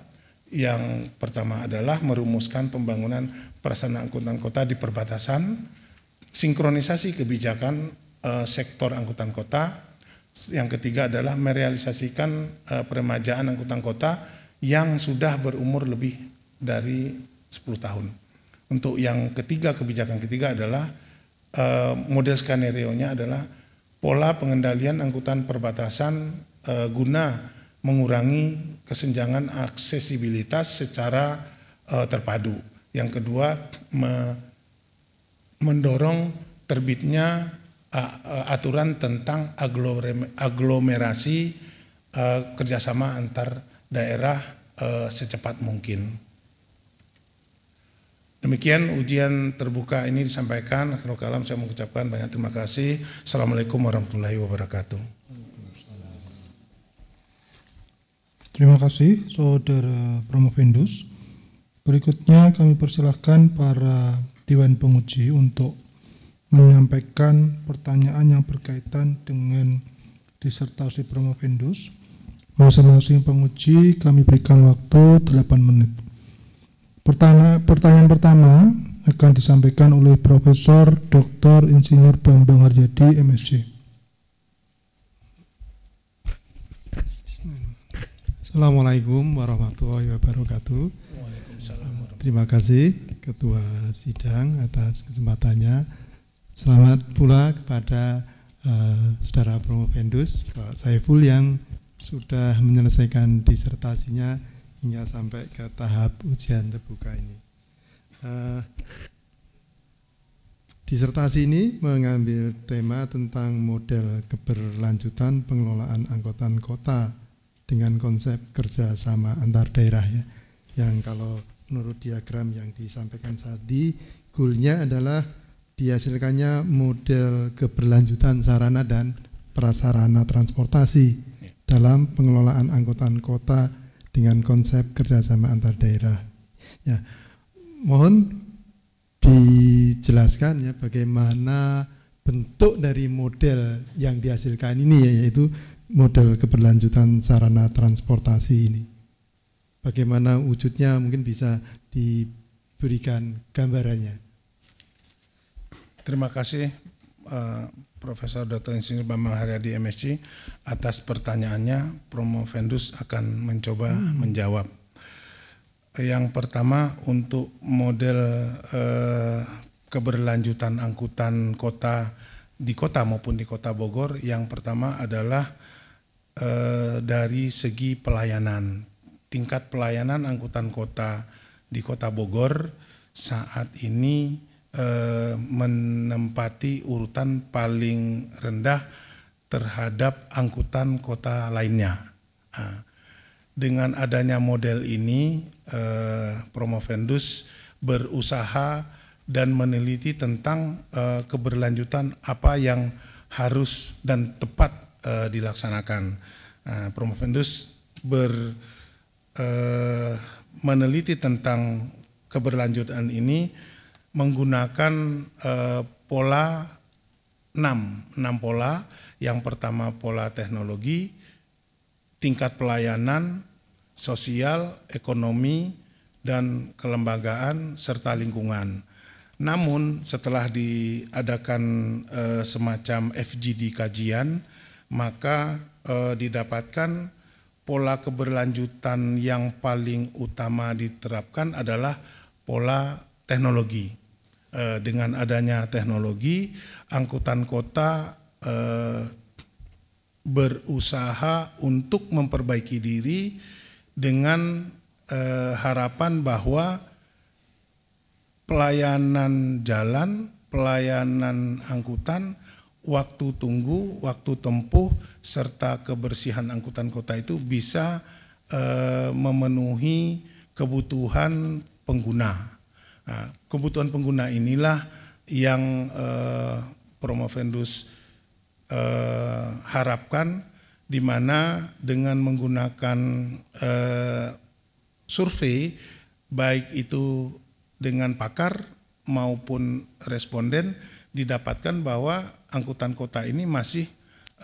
[SPEAKER 4] yang pertama adalah merumuskan pembangunan perasaan angkutan kota di perbatasan, sinkronisasi kebijakan e, sektor angkutan kota. Yang ketiga adalah merealisasikan e, peremajaan angkutan kota yang sudah berumur lebih dari 10 tahun. Untuk yang ketiga, kebijakan ketiga adalah uh, model skenario-nya adalah pola pengendalian angkutan perbatasan uh, guna mengurangi kesenjangan aksesibilitas secara uh, terpadu. Yang kedua, me mendorong terbitnya uh, aturan tentang aglomerasi uh, kerjasama antar daerah uh, secepat mungkin. Demikian ujian terbuka ini disampaikan. Akhirul kalam saya mengucapkan banyak terima kasih. Assalamualaikum warahmatullahi wabarakatuh.
[SPEAKER 3] Terima kasih Saudara Promovendus. Berikutnya kami persilahkan para Dewan Penguji untuk menyampaikan pertanyaan yang berkaitan dengan disertasi Promovendus. Masing-masing penguji kami berikan waktu 8 menit. Pertama, pertanyaan pertama akan disampaikan oleh Profesor Dr. Insinyur Bambang Harjadi, MSc.
[SPEAKER 5] Assalamualaikum warahmatullahi wabarakatuh. Terima kasih Ketua Sidang atas kesempatannya. Selamat pula kepada uh, Saudara Promovendus Pak Saiful yang sudah menyelesaikan disertasinya hingga sampai ke tahap ujian terbuka ini. Uh, disertasi ini mengambil tema tentang model keberlanjutan pengelolaan angkutan kota dengan konsep kerjasama antar daerah ya. Yang kalau menurut diagram yang disampaikan tadi, goalnya adalah dihasilkannya model keberlanjutan sarana dan prasarana transportasi dalam pengelolaan angkutan kota dengan konsep kerjasama antar daerah. Ya, mohon dijelaskan ya bagaimana bentuk dari model yang dihasilkan ini yaitu model keberlanjutan sarana transportasi ini. Bagaimana wujudnya mungkin bisa diberikan gambarannya.
[SPEAKER 4] Terima kasih uh, Profesor Dr. Insinyur Bambang Haryadi MSc atas pertanyaannya. Promo Vendus akan mencoba hmm. menjawab. Yang pertama untuk model eh, keberlanjutan angkutan kota di kota maupun di kota Bogor, yang pertama adalah eh, dari segi pelayanan, tingkat pelayanan angkutan kota di kota Bogor saat ini Eh, menempati urutan paling rendah terhadap angkutan kota lainnya. Ah. dengan adanya model ini, eh, Promovendus berusaha dan meneliti tentang eh, keberlanjutan apa yang harus dan tepat dilaksanakan. Ah, Promovendus ber meneliti tentang keberlanjutan ini menggunakan eh, pola 6, 6 pola. Yang pertama pola teknologi, tingkat pelayanan, sosial, ekonomi, dan kelembagaan serta lingkungan. Namun setelah diadakan eh, semacam FGD kajian, maka eh, didapatkan pola keberlanjutan yang paling utama diterapkan adalah pola teknologi eh, dengan adanya teknologi angkutan kota eh, berusaha untuk memperbaiki diri dengan eh, harapan bahwa pelayanan jalan, pelayanan angkutan, waktu tunggu, waktu tempuh serta kebersihan angkutan kota itu bisa eh, memenuhi kebutuhan pengguna. Nah, kebutuhan pengguna inilah yang eh, Promovendus eh, harapkan di mana dengan menggunakan eh, survei baik itu dengan pakar maupun responden didapatkan bahwa angkutan kota ini masih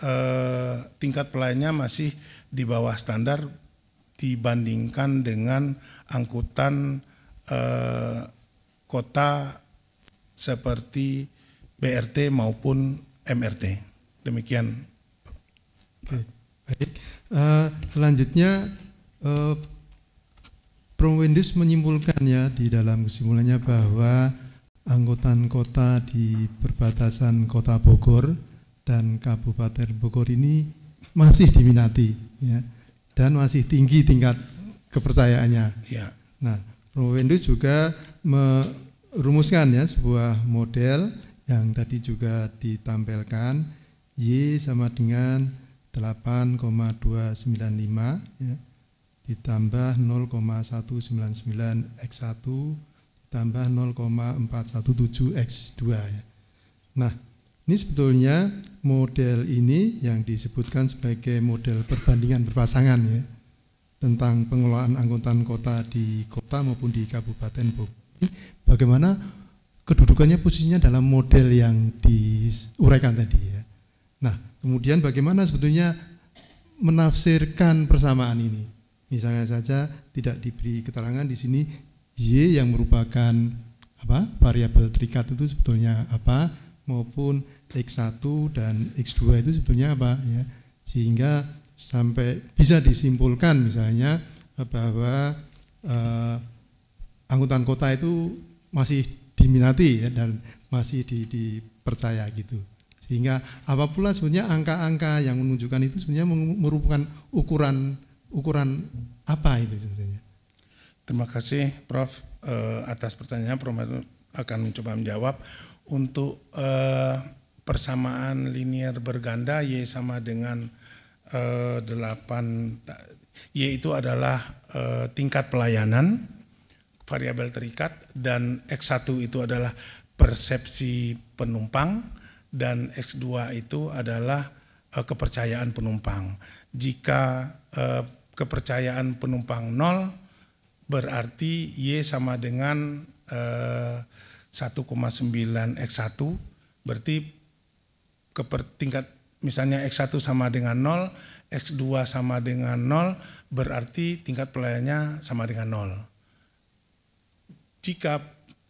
[SPEAKER 4] eh, tingkat pelayannya masih di bawah standar dibandingkan dengan angkutan eh, kota seperti BRT maupun MRT. Demikian.
[SPEAKER 5] Oke, baik. Uh, selanjutnya uh, eh, Promwendus menyimpulkan ya di dalam kesimpulannya bahwa angkutan kota di perbatasan kota Bogor dan Kabupaten Bogor ini masih diminati ya dan masih tinggi tingkat kepercayaannya. Ya. Nah, Promwendus juga merumuskan ya sebuah model yang tadi juga ditampilkan Y sama dengan 8,295 ya, ditambah 0,199 X1 ditambah 0,417 X2 ya. Nah ini sebetulnya model ini yang disebutkan sebagai model perbandingan berpasangan ya tentang pengelolaan angkutan kota di kota maupun di Kabupaten Bogor bagaimana kedudukannya posisinya dalam model yang diuraikan tadi ya. Nah, kemudian bagaimana sebetulnya menafsirkan persamaan ini? Misalnya saja tidak diberi keterangan di sini y yang merupakan apa? variabel terikat itu sebetulnya apa maupun x1 dan x2 itu sebetulnya apa ya. Sehingga sampai bisa disimpulkan misalnya bahwa eh, angkutan kota itu masih diminati ya, dan masih di, dipercaya gitu. Sehingga apapun sebenarnya angka-angka yang menunjukkan itu sebenarnya merupakan ukuran ukuran apa itu sebenarnya.
[SPEAKER 4] Terima kasih Prof eh, atas pertanyaan Prof akan mencoba menjawab untuk eh, persamaan linier berganda Y sama dengan eh, 8 Y itu adalah eh, tingkat pelayanan variabel terikat dan X1 itu adalah persepsi penumpang dan X2 itu adalah uh, kepercayaan penumpang. Jika uh, kepercayaan penumpang 0 berarti Y sama dengan uh, 1,9 X1 berarti keper, tingkat misalnya X1 sama dengan 0, X2 sama dengan 0 berarti tingkat pelayannya sama dengan 0 jika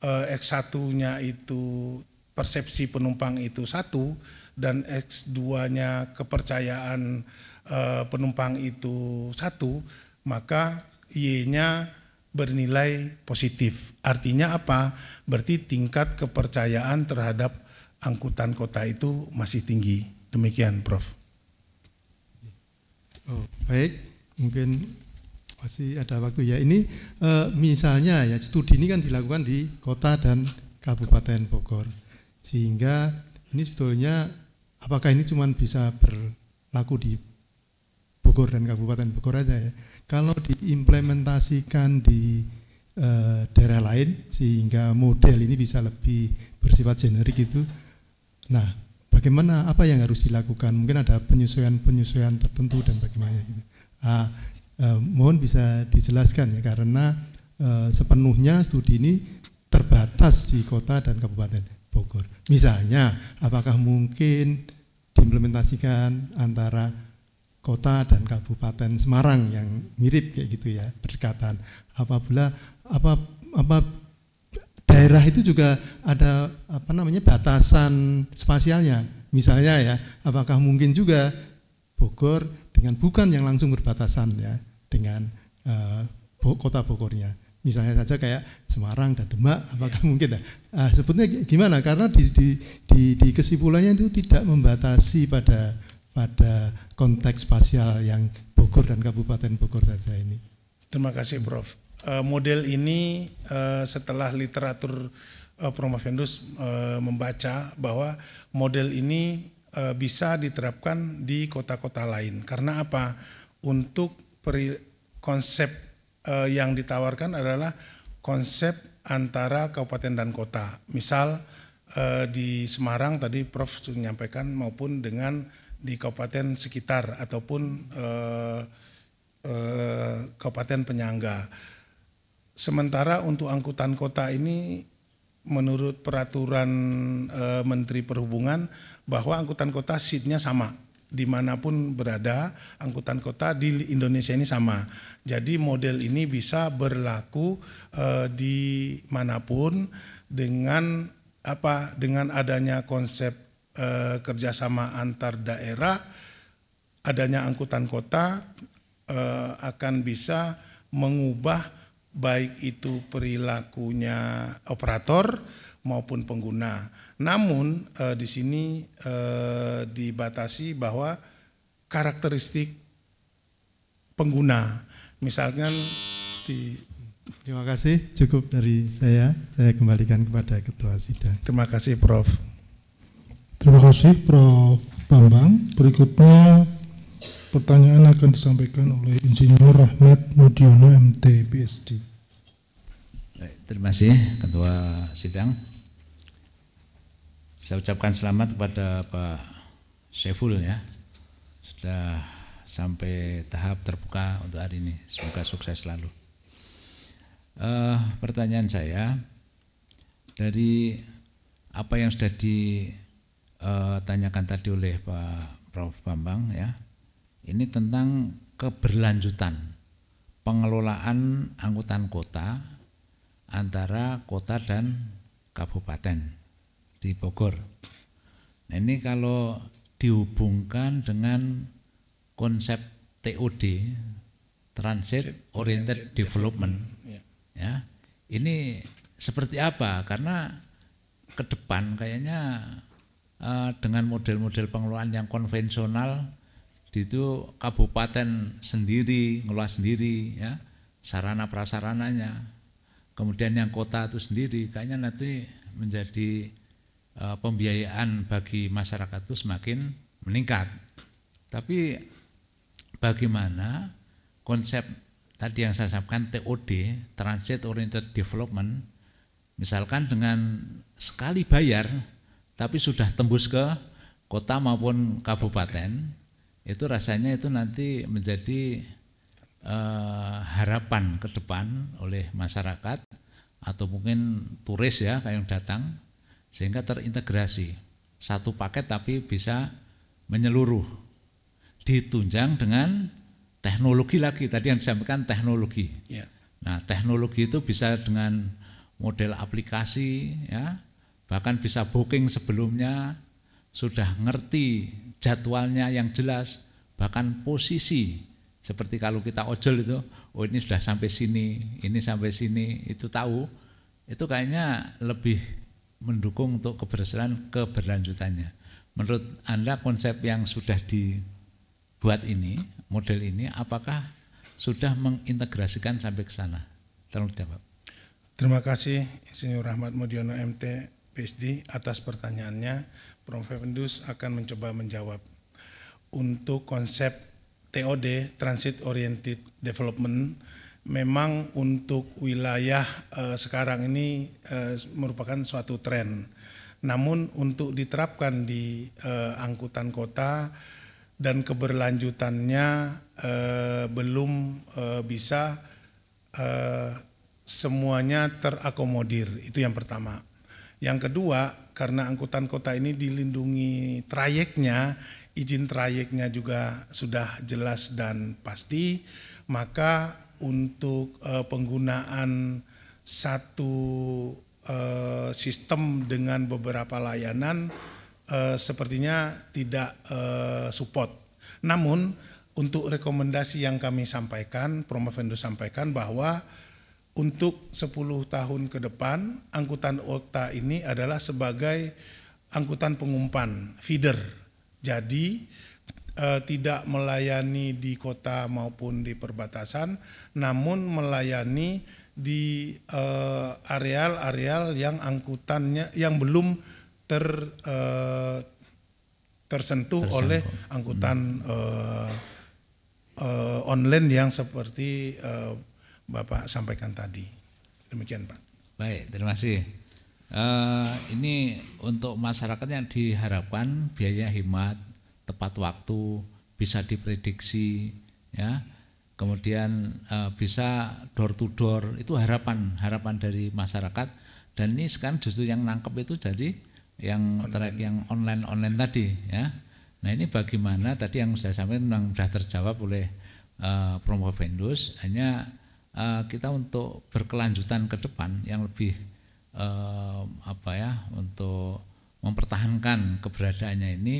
[SPEAKER 4] eh, X1-nya itu persepsi penumpang itu satu dan X2-nya kepercayaan eh, penumpang itu satu, maka Y-nya bernilai positif. Artinya apa? Berarti tingkat kepercayaan terhadap angkutan kota itu masih tinggi. Demikian, Prof.
[SPEAKER 5] Oh, baik, mungkin pasti ada waktu ya. Ini e, misalnya ya studi ini kan dilakukan di kota dan kabupaten Bogor, sehingga ini sebetulnya apakah ini cuma bisa berlaku di Bogor dan kabupaten Bogor aja ya. Kalau diimplementasikan di e, daerah lain sehingga model ini bisa lebih bersifat generik itu, nah bagaimana apa yang harus dilakukan? Mungkin ada penyesuaian-penyesuaian tertentu dan bagaimana gitu. Ah, eh, mohon bisa dijelaskan ya karena eh, sepenuhnya studi ini terbatas di kota dan kabupaten Bogor. Misalnya, apakah mungkin diimplementasikan antara kota dan kabupaten Semarang yang mirip kayak gitu ya berdekatan. Apabila apa apa daerah itu juga ada apa namanya batasan spasialnya. Misalnya ya, apakah mungkin juga Bogor dengan bukan yang langsung berbatasan ya dengan uh, kota Bogornya. Misalnya saja kayak Semarang dan Demak, apakah iya. mungkin? Nah, sebetulnya gimana? Karena di, di, di, di kesimpulannya itu tidak membatasi pada pada konteks spasial yang Bogor dan Kabupaten Bogor saja ini. Terima
[SPEAKER 4] kasih, hmm. Prof. Eh, model ini eh, setelah literatur uh, Promovendus uh, membaca bahwa model ini bisa diterapkan di kota-kota lain. Karena apa? Untuk peri, konsep eh, yang ditawarkan adalah konsep antara kabupaten dan kota. Misal eh, di Semarang tadi Prof menyampaikan maupun dengan di kabupaten sekitar ataupun eh, eh, kabupaten penyangga. Sementara untuk angkutan kota ini menurut peraturan e, Menteri Perhubungan bahwa angkutan kota seatnya sama dimanapun berada angkutan kota di Indonesia ini sama. Jadi model ini bisa berlaku eh, dimanapun di manapun dengan apa dengan adanya konsep eh, kerjasama antar daerah, adanya angkutan kota eh, akan bisa mengubah baik itu perilakunya operator maupun pengguna. Namun eh, di sini eh, dibatasi bahwa karakteristik pengguna, misalkan di
[SPEAKER 5] Terima kasih, cukup dari saya. Saya kembalikan kepada Ketua Sidang. Terima kasih, Prof.
[SPEAKER 3] Terima kasih, Prof. Bambang. Berikutnya pertanyaan akan disampaikan oleh Insinyur Rahmat Mudiono, MT, BSD.
[SPEAKER 6] terima kasih, Ketua Sidang. Saya ucapkan selamat kepada Pak Seful ya. Sudah sampai tahap terbuka untuk hari ini. Semoga sukses selalu. Uh, pertanyaan saya dari apa yang sudah ditanyakan tadi oleh Pak Prof Bambang ya. Ini tentang keberlanjutan pengelolaan angkutan kota antara kota dan kabupaten di Bogor. Nah, ini kalau dihubungkan dengan konsep TOD Transit Oriented Development ya. ya. Ini seperti apa? Karena ke depan kayaknya uh, dengan model-model pengelolaan yang konvensional itu kabupaten sendiri ngelola sendiri ya sarana prasarananya kemudian yang kota itu sendiri kayaknya nanti menjadi E, pembiayaan bagi masyarakat itu semakin meningkat. Tapi bagaimana konsep tadi yang saya sampaikan TOD (Transit Oriented Development) misalkan dengan sekali bayar tapi sudah tembus ke kota maupun kabupaten itu rasanya itu nanti menjadi e, harapan ke depan oleh masyarakat atau mungkin turis ya yang datang sehingga terintegrasi satu paket tapi bisa menyeluruh ditunjang dengan teknologi lagi tadi yang disampaikan teknologi ya. nah teknologi itu bisa dengan model aplikasi ya bahkan bisa booking sebelumnya sudah ngerti jadwalnya yang jelas bahkan posisi seperti kalau kita ojol itu oh ini sudah sampai sini ini sampai sini itu tahu itu kayaknya lebih mendukung untuk keberhasilan keberlanjutannya. Menurut Anda konsep yang sudah dibuat ini, model ini, apakah sudah mengintegrasikan sampai ke sana? Tolong jawab.
[SPEAKER 4] Terima kasih Insinyur Rahmat Mudiono MT PhD atas pertanyaannya. Prof. Vendus akan mencoba menjawab. Untuk konsep TOD, Transit Oriented Development, memang untuk wilayah eh, sekarang ini eh, merupakan suatu tren. Namun untuk diterapkan di eh, angkutan kota dan keberlanjutannya eh, belum eh, bisa eh, semuanya terakomodir. Itu yang pertama. Yang kedua, karena angkutan kota ini dilindungi trayeknya, izin trayeknya juga sudah jelas dan pasti, maka untuk uh, penggunaan satu uh, sistem dengan beberapa layanan uh, sepertinya tidak uh, support. Namun untuk rekomendasi yang kami sampaikan, Vendo sampaikan bahwa untuk 10 tahun ke depan angkutan OTA ini adalah sebagai angkutan pengumpan feeder. Jadi Eh, tidak melayani di kota maupun di perbatasan, namun melayani di eh, areal-areal yang angkutannya yang belum ter eh, tersentuh, tersentuh oleh angkutan hmm uh, online yang seperti uh, Bapak sampaikan tadi. Demikian Pak.
[SPEAKER 6] Baik, terima kasih. Uh, ini untuk masyarakat yang diharapkan biaya hemat tepat waktu, bisa diprediksi, ya. Kemudian e, bisa door to door itu harapan harapan dari masyarakat dan ini sekarang justru yang nangkep itu jadi yang online. track yang online online tadi ya. Nah ini bagaimana tadi yang saya sampaikan yang sudah terjawab oleh e, promo vendus hanya e, kita untuk berkelanjutan ke depan yang lebih e, apa ya untuk mempertahankan keberadaannya ini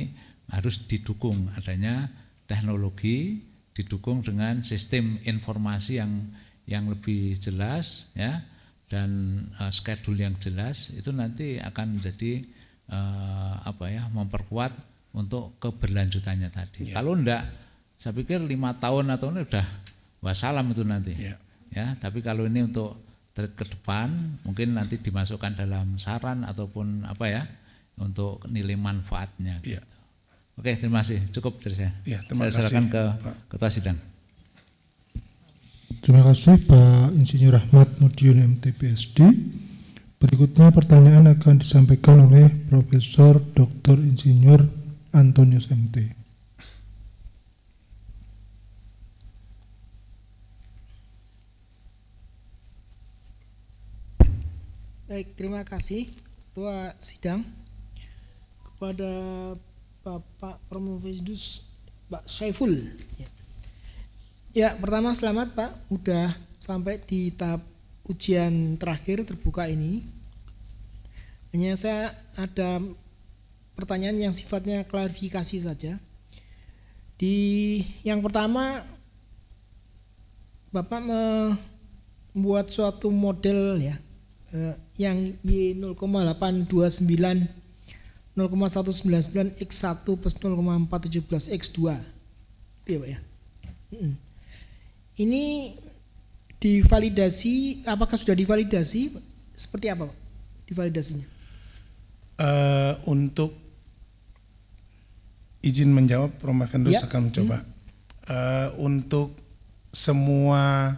[SPEAKER 6] harus didukung adanya teknologi didukung dengan sistem informasi yang yang lebih jelas ya dan uh, schedule yang jelas itu nanti akan menjadi uh, apa ya memperkuat untuk keberlanjutannya tadi. Yeah. Kalau enggak saya pikir lima tahun atau ini udah wassalam itu nanti. Yeah. Ya, tapi kalau ini untuk trade ke depan mungkin nanti dimasukkan dalam saran ataupun apa ya untuk nilai manfaatnya. Yeah. Oke, terima kasih. Cukup dari saya. Ya, terima saya serahkan ke Ketua Sidang.
[SPEAKER 3] Terima kasih Pak Insinyur Ahmad Mudiun MTPSD. Berikutnya pertanyaan akan disampaikan oleh Profesor Dr. Insinyur Antonius MT.
[SPEAKER 7] Baik, terima kasih Ketua Sidang kepada Bapak Promovidus Pak Syaiful. Ya. ya, pertama selamat Pak, udah sampai di tahap ujian terakhir terbuka ini. Hanya saya ada pertanyaan yang sifatnya klarifikasi saja. Di yang pertama Bapak membuat suatu model ya eh, yang Y0,829 0,199 X1 plus 0,417 X2 iya Pak ya ini divalidasi apakah sudah divalidasi seperti apa Pak divalidasinya
[SPEAKER 4] uh, untuk izin menjawab Prof. Kendus ya. akan mencoba hmm. uh, untuk semua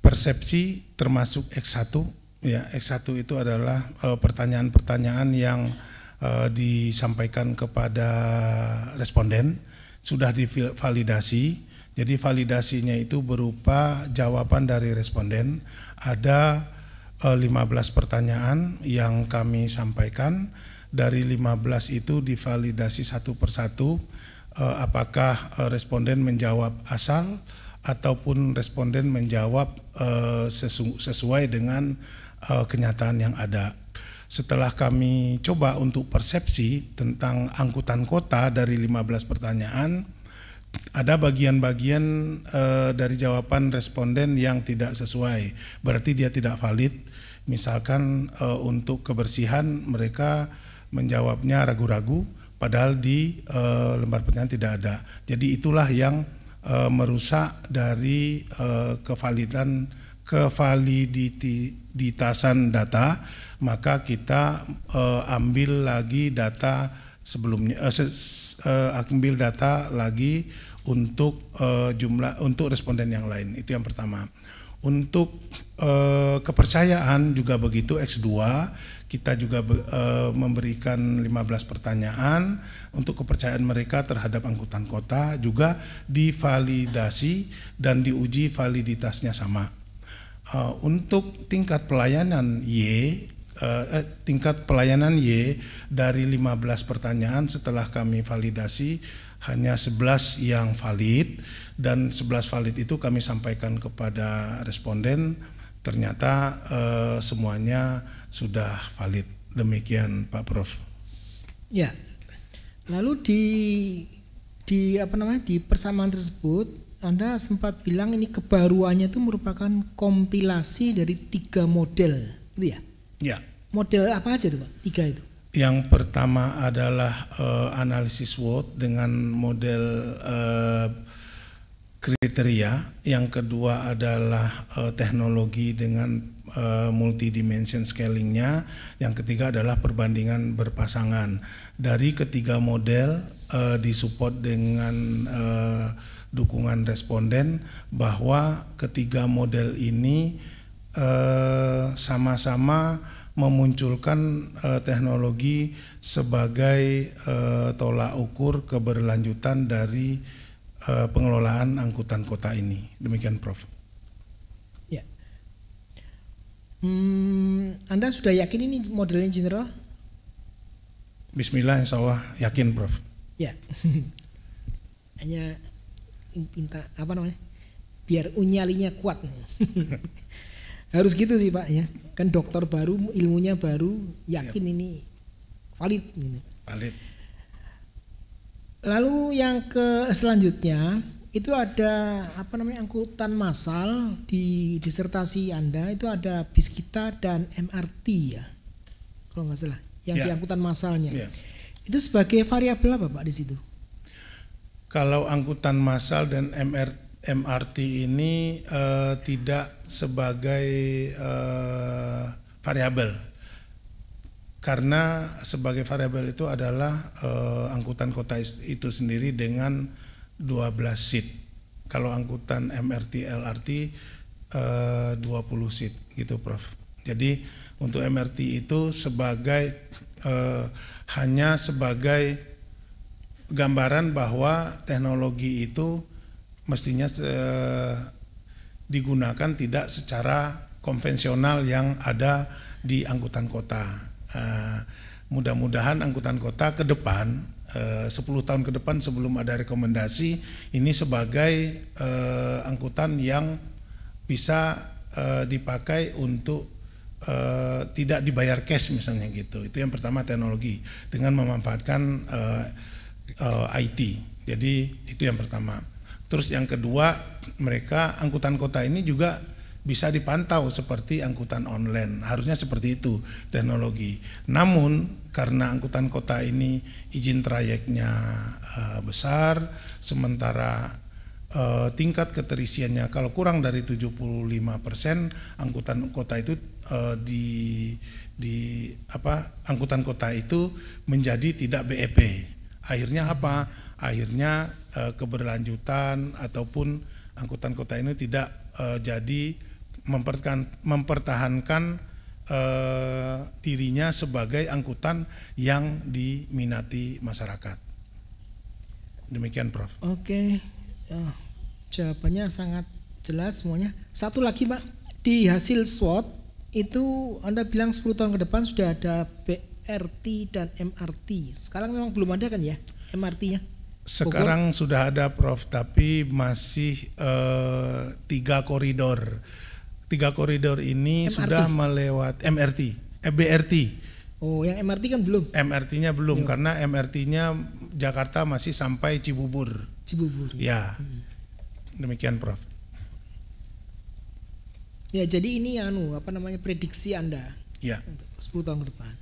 [SPEAKER 4] persepsi termasuk X1 Ya, X1 itu adalah eh, pertanyaan-pertanyaan yang uh, disampaikan kepada responden, sudah divalidasi. Jadi validasinya itu berupa jawaban dari responden. Ada uh, eh, 15 pertanyaan yang kami sampaikan. Dari 15 itu divalidasi satu persatu uh, apakah uh, responden menjawab asal ataupun responden menjawab uh, sesu sesuai dengan uh, kenyataan yang ada. Setelah kami coba untuk persepsi tentang angkutan kota dari 15 pertanyaan, ada bagian-bagian uh, dari jawaban responden yang tidak sesuai. Berarti dia tidak valid. Misalkan uh, untuk kebersihan mereka menjawabnya ragu-ragu, padahal di uh, lembar pertanyaan tidak ada. Jadi itulah yang uh, merusak dari uh, kevalidan kevaliditi di tasan data, maka kita uh, ambil lagi data sebelumnya, uh, se, uh, ambil data lagi untuk uh, jumlah untuk responden yang lain. Itu yang pertama. Untuk uh, kepercayaan juga begitu X2 kita juga uh, memberikan 15 pertanyaan untuk kepercayaan mereka terhadap angkutan kota juga divalidasi dan diuji validitasnya sama Uh, untuk tingkat pelayanan Y uh, eh, tingkat pelayanan Y dari 15 pertanyaan setelah kami validasi hanya 11 yang valid dan 11 valid itu kami sampaikan kepada responden ternyata eh, semuanya sudah valid. Demikian Pak Prof.
[SPEAKER 7] Ya. Lalu di di apa namanya di persamaan tersebut anda sempat bilang ini kebaruannya itu merupakan kompilasi dari tiga model, itu ya? Ya. Model apa aja tuh Pak? Tiga itu?
[SPEAKER 4] Yang pertama adalah uh, analisis word dengan model uh, kriteria. Yang kedua adalah uh, teknologi dengan uh, multidimension scalingnya. Yang ketiga adalah perbandingan berpasangan. Dari ketiga model uh, disupport dengan uh, dukungan responden bahwa ketiga model ini eh, sama-sama eh, memunculkan eh, teknologi sebagai eh, tolak ukur keberlanjutan dari eh, pengelolaan angkutan kota ini. Demikian, Prof.
[SPEAKER 7] Ya. Hmm, Anda sudah yakin ini modelnya general?
[SPEAKER 4] Bismillah, insya Allah yakin, Prof.
[SPEAKER 7] Ya. *laughs* Hanya minta apa namanya biar unyalinya kuat *laughs* harus gitu sih pak ya kan dokter baru ilmunya baru yakin Siap. ini valid gitu. valid lalu yang ke selanjutnya itu ada apa namanya angkutan massal di disertasi anda itu ada bis kita dan MRT ya kalau nggak salah yang ya. di angkutan massalnya ya. itu sebagai variabel apa pak di situ
[SPEAKER 4] kalau angkutan massal dan MR, MRT ini uh, tidak sebagai uh, variabel karena sebagai variabel itu adalah uh, angkutan kota itu sendiri dengan 12 seat. Kalau angkutan MRT LRT uh, 20 seat gitu Prof. Jadi untuk MRT itu sebagai uh, hanya sebagai gambaran bahwa teknologi itu mestinya eh, digunakan tidak secara konvensional yang ada di angkutan kota. Eh, Mudah-mudahan angkutan kota ke depan, eh, 10 tahun ke depan sebelum ada rekomendasi, ini sebagai eh, angkutan yang bisa eh, dipakai untuk eh, tidak dibayar cash misalnya gitu. Itu yang pertama teknologi dengan memanfaatkan eh, uh, eh, IT. Jadi itu yang pertama. Terus yang kedua, mereka angkutan kota ini juga bisa dipantau seperti angkutan online. Harusnya seperti itu teknologi. Namun karena angkutan kota ini izin trayeknya uh, besar, sementara uh, tingkat keterisiannya kalau kurang dari 75% angkutan kota itu uh, di di apa angkutan kota itu menjadi tidak BEP akhirnya apa akhirnya uh, keberlanjutan ataupun angkutan kota ini tidak uh, jadi mempertahankan eh, dirinya sebagai angkutan yang diminati masyarakat. Demikian, Prof.
[SPEAKER 7] Oke, oh, jawabannya sangat jelas semuanya. Satu lagi, Pak, di hasil SWOT itu Anda bilang 10 tahun ke depan sudah ada RT dan MRT. Sekarang memang belum ada kan ya MRT-nya? Sekarang
[SPEAKER 4] Bogor? sudah ada Prof, tapi masih uh, tiga koridor. Tiga koridor ini MRT. sudah melewati MRT, eh, BRT. Oh, yang MRT kan belum? MRT-nya belum, belum. karena MRT-nya Jakarta masih sampai Cibubur.
[SPEAKER 7] Cibubur. Ya,
[SPEAKER 4] hmm. demikian Prof.
[SPEAKER 7] Ya, jadi ini anu apa namanya prediksi Anda? Ya. 10 tahun ke depan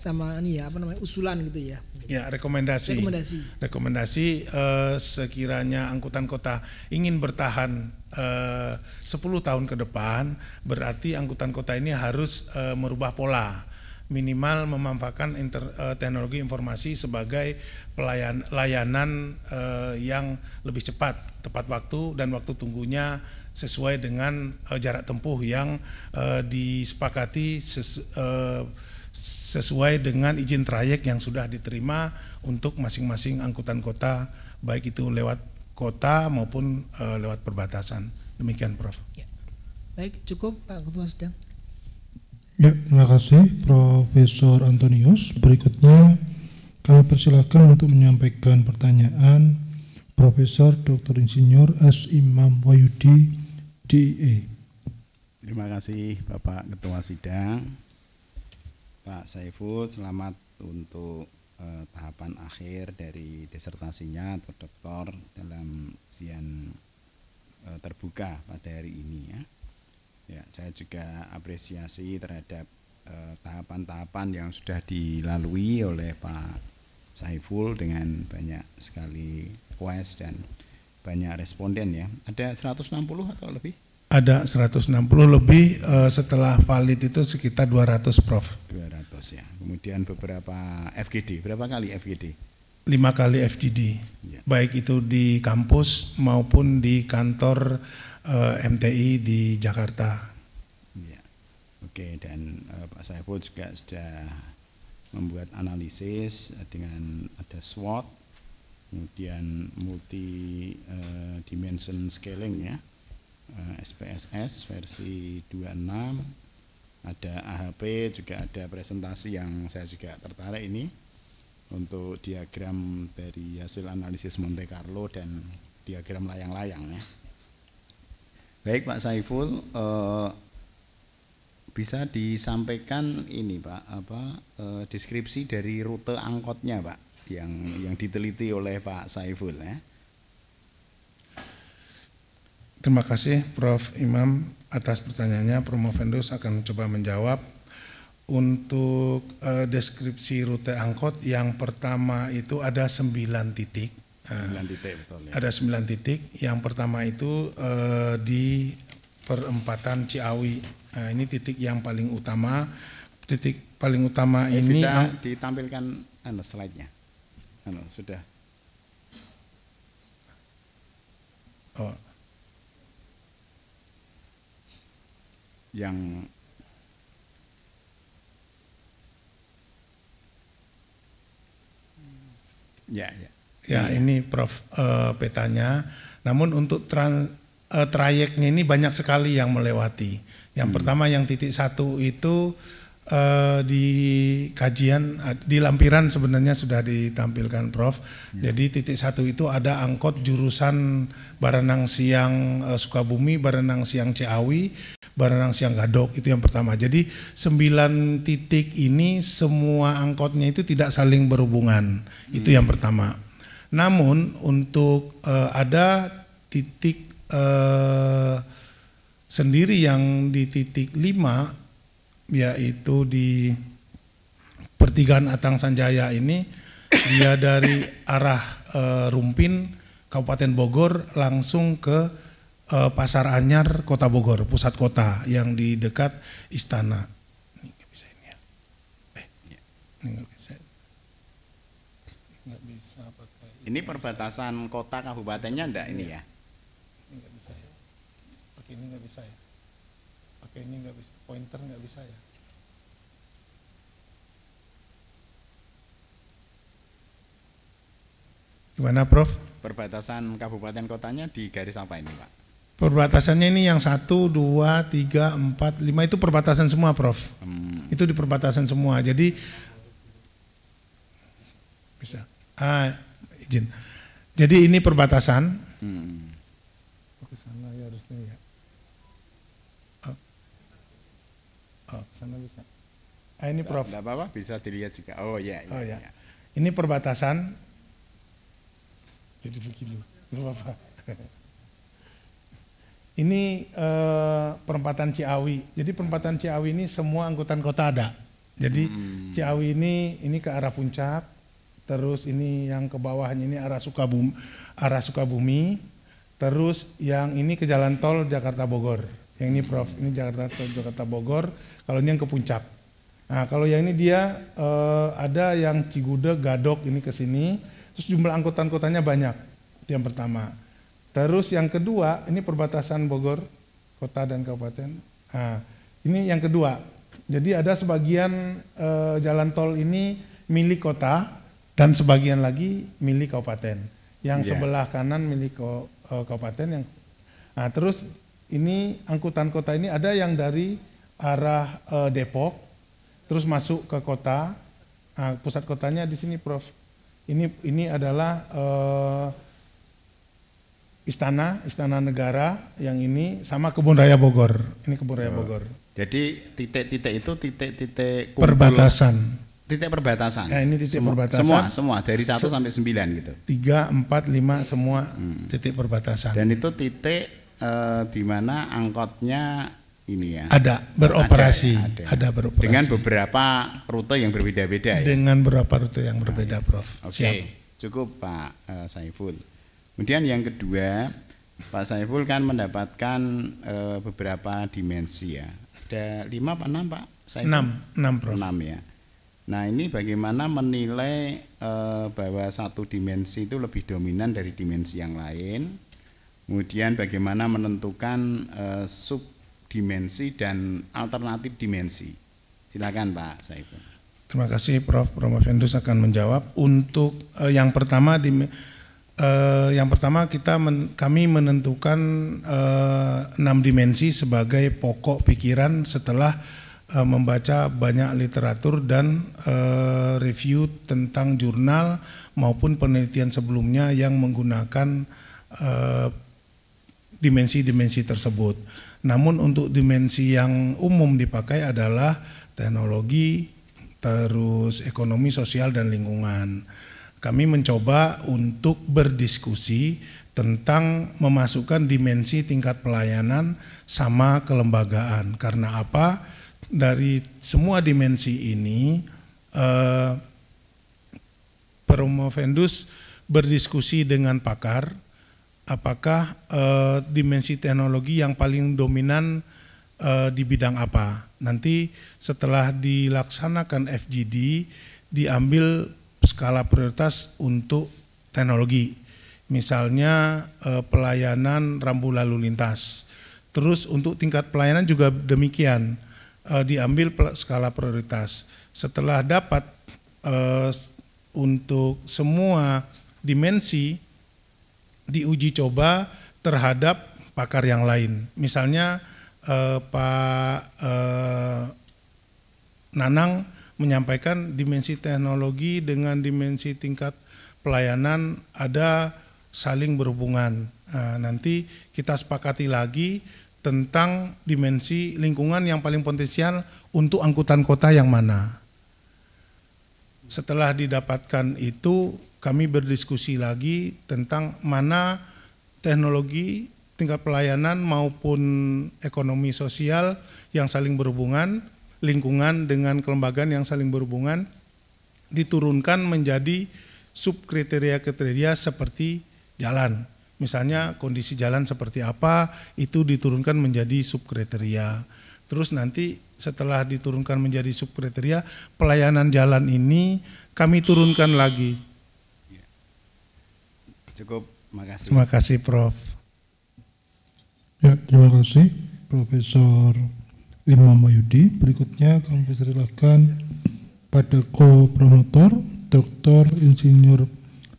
[SPEAKER 7] sama ini ya apa namanya usulan gitu ya.
[SPEAKER 4] Ya rekomendasi. Rekomendasi. Rekomendasi eh, sekiranya angkutan kota ingin bertahan eh, 10 tahun ke depan berarti angkutan kota ini harus eh, merubah pola minimal memanfaatkan inter, uh, teknologi informasi sebagai pelayan, layanan uh, yang lebih cepat, tepat waktu dan waktu tunggunya sesuai dengan uh, jarak tempuh yang uh, disepakati sesu- uh, sesuai dengan izin trayek yang sudah diterima untuk masing-masing angkutan kota baik itu lewat kota maupun e, lewat perbatasan. Demikian Prof. Ya.
[SPEAKER 7] Baik, cukup Pak Ketua Sedang.
[SPEAKER 3] Ya, terima kasih Profesor Antonius. Berikutnya kami persilahkan untuk menyampaikan pertanyaan Profesor Dr. Insinyur S. Imam Wayudi,
[SPEAKER 8] DE. Terima kasih Bapak Ketua Sidang. Pak Saiful selamat untuk eh, tahapan akhir dari disertasinya atau doktor dalam sian eh, terbuka pada hari ini ya. Ya, saya juga apresiasi terhadap eh, tahapan-tahapan eh, yang sudah dilalui oleh Pak Saiful dengan banyak sekali quest dan banyak responden ya. Ada 160 atau lebih?
[SPEAKER 4] Ada 160 lebih uh, setelah valid itu sekitar 200 Prof.
[SPEAKER 8] 200 ya. Kemudian beberapa FGD, berapa kali FGD?
[SPEAKER 4] Lima kali FGD, ya. baik itu di kampus maupun di kantor uh, eh, MTI di Jakarta.
[SPEAKER 8] Ya. Oke, dan uh, Pak Saiful juga sudah membuat analisis dengan ada SWOT, kemudian multi uh, dimension scaling ya SPSS eh, versi 26 ada AHP juga ada presentasi yang saya juga tertarik ini untuk diagram dari hasil analisis Monte Carlo dan diagram layang-layang ya. Baik Pak Saiful, eh, bisa disampaikan ini Pak apa eh, deskripsi dari rute angkotnya Pak yang yang diteliti oleh Pak Saiful ya.
[SPEAKER 4] Terima kasih Prof. Imam atas pertanyaannya. Vendus akan mencoba menjawab. Untuk uh, deskripsi rute angkot yang pertama itu ada sembilan titik. 9
[SPEAKER 8] eh, titik betul. Ya.
[SPEAKER 4] Ada sembilan titik. Yang pertama itu uh, di perempatan Ciawi. Nah, ini titik yang paling utama. Titik paling utama eh, ini bisa
[SPEAKER 8] ditampilkan anu slide-nya. Anu sudah. Oh, yang Ya, ya. ya iya, iya.
[SPEAKER 4] ini Prof uh, petanya. Namun untuk trans, uh, eh, trayeknya ini banyak sekali yang melewati. Yang hmm. pertama yang titik satu itu uh, di kajian eh, di lampiran sebenarnya sudah ditampilkan Prof. Ya. Jadi titik satu itu ada angkot jurusan Baranang Siang uh, Sukabumi, Baranang Siang Ciawi, Baranang Siang Gadok itu yang pertama. Jadi sembilan titik ini semua angkotnya itu tidak saling berhubungan. Hmm. Itu yang pertama. Namun untuk uh, ada titik uh, sendiri yang di titik 5 yaitu di pertigaan Atang Sanjaya ini dia dari arah e, Rumpin Kabupaten Bogor langsung ke e, Pasar Anyar Kota Bogor pusat kota yang di dekat istana. Ini gak bisa ini ya. Eh, ini gak bisa. Gak bisa pakai.
[SPEAKER 8] Ini perbatasan kota kabupatennya enggak ini iya. ya?
[SPEAKER 4] Ini gak bisa ya. Pakai ini gak bisa ya. Pakai ini gak bisa. Pointer gak bisa ya.
[SPEAKER 8] Gimana Prof? Perbatasan kabupaten kotanya di garis apa ini Pak?
[SPEAKER 4] Perbatasannya ini yang 1, 2, 3, 4, 5 itu perbatasan semua Prof. Hmm. Itu di perbatasan semua. Jadi bisa. Ah, izin. Jadi ini perbatasan. Hmm.
[SPEAKER 8] ini Prof. Tidak apa-apa, bisa dilihat juga. Oh ya, Yeah, yeah, Oh ya. Yeah.
[SPEAKER 4] Ini perbatasan jadi begini nggak apa-apa *laughs* ini uh, perempatan Ciawi jadi perempatan Ciawi ini semua angkutan kota ada jadi hmm. Ciawi ini ini ke arah puncak terus ini yang ke bawahnya ini arah Sukabumi arah Sukabumi terus yang ini ke jalan tol Jakarta Bogor yang ini Prof ini Jakarta tol Jakarta Bogor kalau ini yang ke puncak nah kalau yang ini dia uh, ada yang Cigude Gadok ini ke sini Terus jumlah angkutan-kotanya banyak. Itu yang pertama. Terus yang kedua, ini perbatasan Bogor kota dan kabupaten. Nah, ini yang kedua. Jadi ada sebagian e, jalan tol ini milik kota dan sebagian lagi milik kabupaten.
[SPEAKER 7] Yang yeah. sebelah
[SPEAKER 4] kanan milik ko, e, kabupaten yang Nah, terus ini angkutan kota ini ada yang dari arah e, Depok terus masuk ke kota. Nah, pusat kotanya di sini Prof ini ini adalah uh, istana istana negara yang ini sama kebun raya Bogor ini kebun raya oh. Bogor jadi
[SPEAKER 8] titik-titik itu titik-titik perbatasan titik perbatasan ya ini titik semua, perbatasan semua semua dari 1 Se sampai 9 gitu
[SPEAKER 4] 3 4 5 semua hmm. titik perbatasan
[SPEAKER 8] dan itu titik uh, di mana angkotnya ini ya. Ada
[SPEAKER 4] beroperasi, ada, ada. ada beroperasi. Dengan
[SPEAKER 8] beberapa rute yang berbeda-beda ya.
[SPEAKER 4] Dengan beberapa rute yang berbeda, nah, Prof. Oke, okay.
[SPEAKER 8] cukup Pak uh, Saiful. Kemudian yang kedua, Pak Saiful kan mendapatkan uh, beberapa dimensi ya. Ada lima pak enam pak? Saiful? Enam, enam Prof. Enam ya. Nah ini bagaimana menilai uh, bahwa satu dimensi itu lebih dominan dari dimensi yang lain. Kemudian bagaimana menentukan uh, sub dimensi dan alternatif dimensi. Silakan Pak Saiful.
[SPEAKER 4] Terima kasih Prof. Romo Vendus akan menjawab untuk eh, yang pertama di eh, yang pertama kita men, kami menentukan eh, enam dimensi sebagai pokok pikiran setelah eh, membaca banyak literatur dan eh, review tentang jurnal maupun penelitian sebelumnya yang menggunakan eh, dimensi-dimensi eh, dimensi -dimensi tersebut namun untuk dimensi yang umum dipakai adalah teknologi, terus ekonomi, sosial dan lingkungan. Kami mencoba untuk berdiskusi tentang memasukkan dimensi tingkat pelayanan sama kelembagaan. Karena apa? Dari semua dimensi ini eh, Promovendus berdiskusi dengan pakar apakah uh, dimensi teknologi yang paling dominan uh, di bidang apa. Nanti setelah dilaksanakan FGD diambil skala prioritas untuk teknologi. Misalnya uh, pelayanan rambu lalu lintas. Terus untuk tingkat pelayanan juga demikian uh, diambil skala prioritas. Setelah dapat uh, untuk semua dimensi diuji coba terhadap pakar yang lain. Misalnya eh, Pak eh, Nanang menyampaikan dimensi teknologi dengan dimensi tingkat pelayanan ada saling berhubungan. Nah, nanti kita sepakati lagi tentang dimensi lingkungan yang paling potensial untuk angkutan kota yang mana. Setelah didapatkan itu, kami berdiskusi lagi tentang mana teknologi tingkat pelayanan maupun ekonomi sosial yang saling berhubungan, lingkungan dengan kelembagaan yang saling berhubungan diturunkan menjadi sub kriteria-kriteria seperti jalan. Misalnya kondisi jalan seperti apa itu diturunkan menjadi sub kriteria. Terus nanti setelah diturunkan menjadi sub kriteria, pelayanan jalan ini kami turunkan
[SPEAKER 8] lagi Cukup, makasih. Terima kasih Prof.
[SPEAKER 3] Ya, terima kasih Profesor Imam Mayudi. Berikutnya kami persilakan pada co-promotor Dr. Insinyur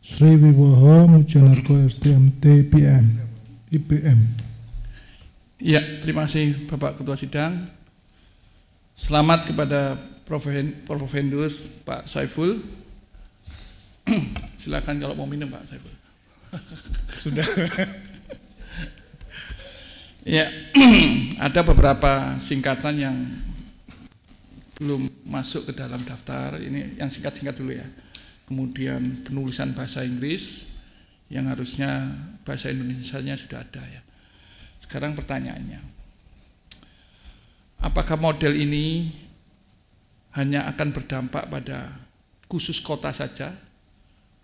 [SPEAKER 3] Sri Wibowo Mujanarko STMT PM IPM.
[SPEAKER 9] Ya, terima kasih Bapak Ketua Sidang. Selamat kepada Prof. Prof. Vendus, Pak Saiful. *clears throat* Silakan kalau mau minum Pak Saiful. *laughs* Sudah. ya, *clears throat* ada beberapa singkatan yang belum masuk ke dalam daftar. Ini yang singkat-singkat dulu ya. Kemudian penulisan bahasa Inggris yang harusnya bahasa Indonesia-nya sudah ada ya. Sekarang pertanyaannya. Apakah model ini hanya akan berdampak pada khusus kota saja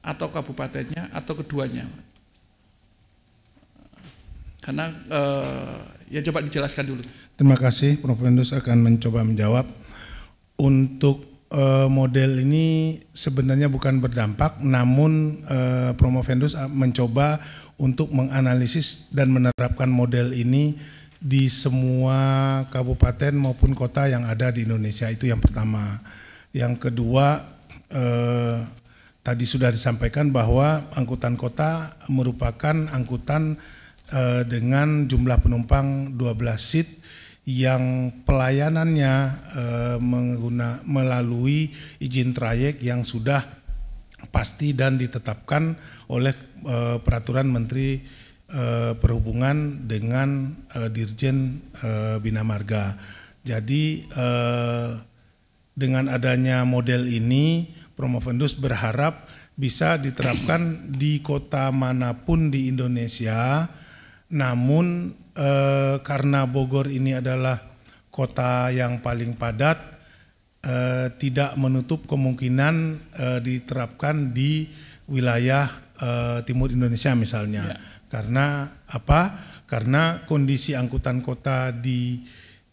[SPEAKER 9] atau kabupatennya atau keduanya. Karena eh, ya coba dijelaskan dulu.
[SPEAKER 4] Terima kasih Prof. Endus akan mencoba menjawab. Untuk eh, model ini sebenarnya bukan berdampak namun eh, Promo Vendus eh, mencoba untuk menganalisis dan menerapkan model ini di semua kabupaten maupun kota yang ada di Indonesia itu yang pertama. Yang kedua eh, Tadi sudah disampaikan bahwa angkutan kota merupakan angkutan eh, dengan jumlah penumpang 12 seat yang pelayanannya eh, mengguna, melalui izin trayek yang sudah pasti dan ditetapkan oleh eh, peraturan Menteri eh, Perhubungan dengan eh, Dirjen eh, Bina Marga. Jadi eh, dengan adanya model ini Promovendus berharap bisa diterapkan di kota manapun di Indonesia. Namun eh, karena Bogor ini adalah kota yang paling padat, eh, tidak menutup kemungkinan eh, diterapkan di wilayah eh, timur Indonesia misalnya. Ya. Karena apa? Karena kondisi angkutan kota di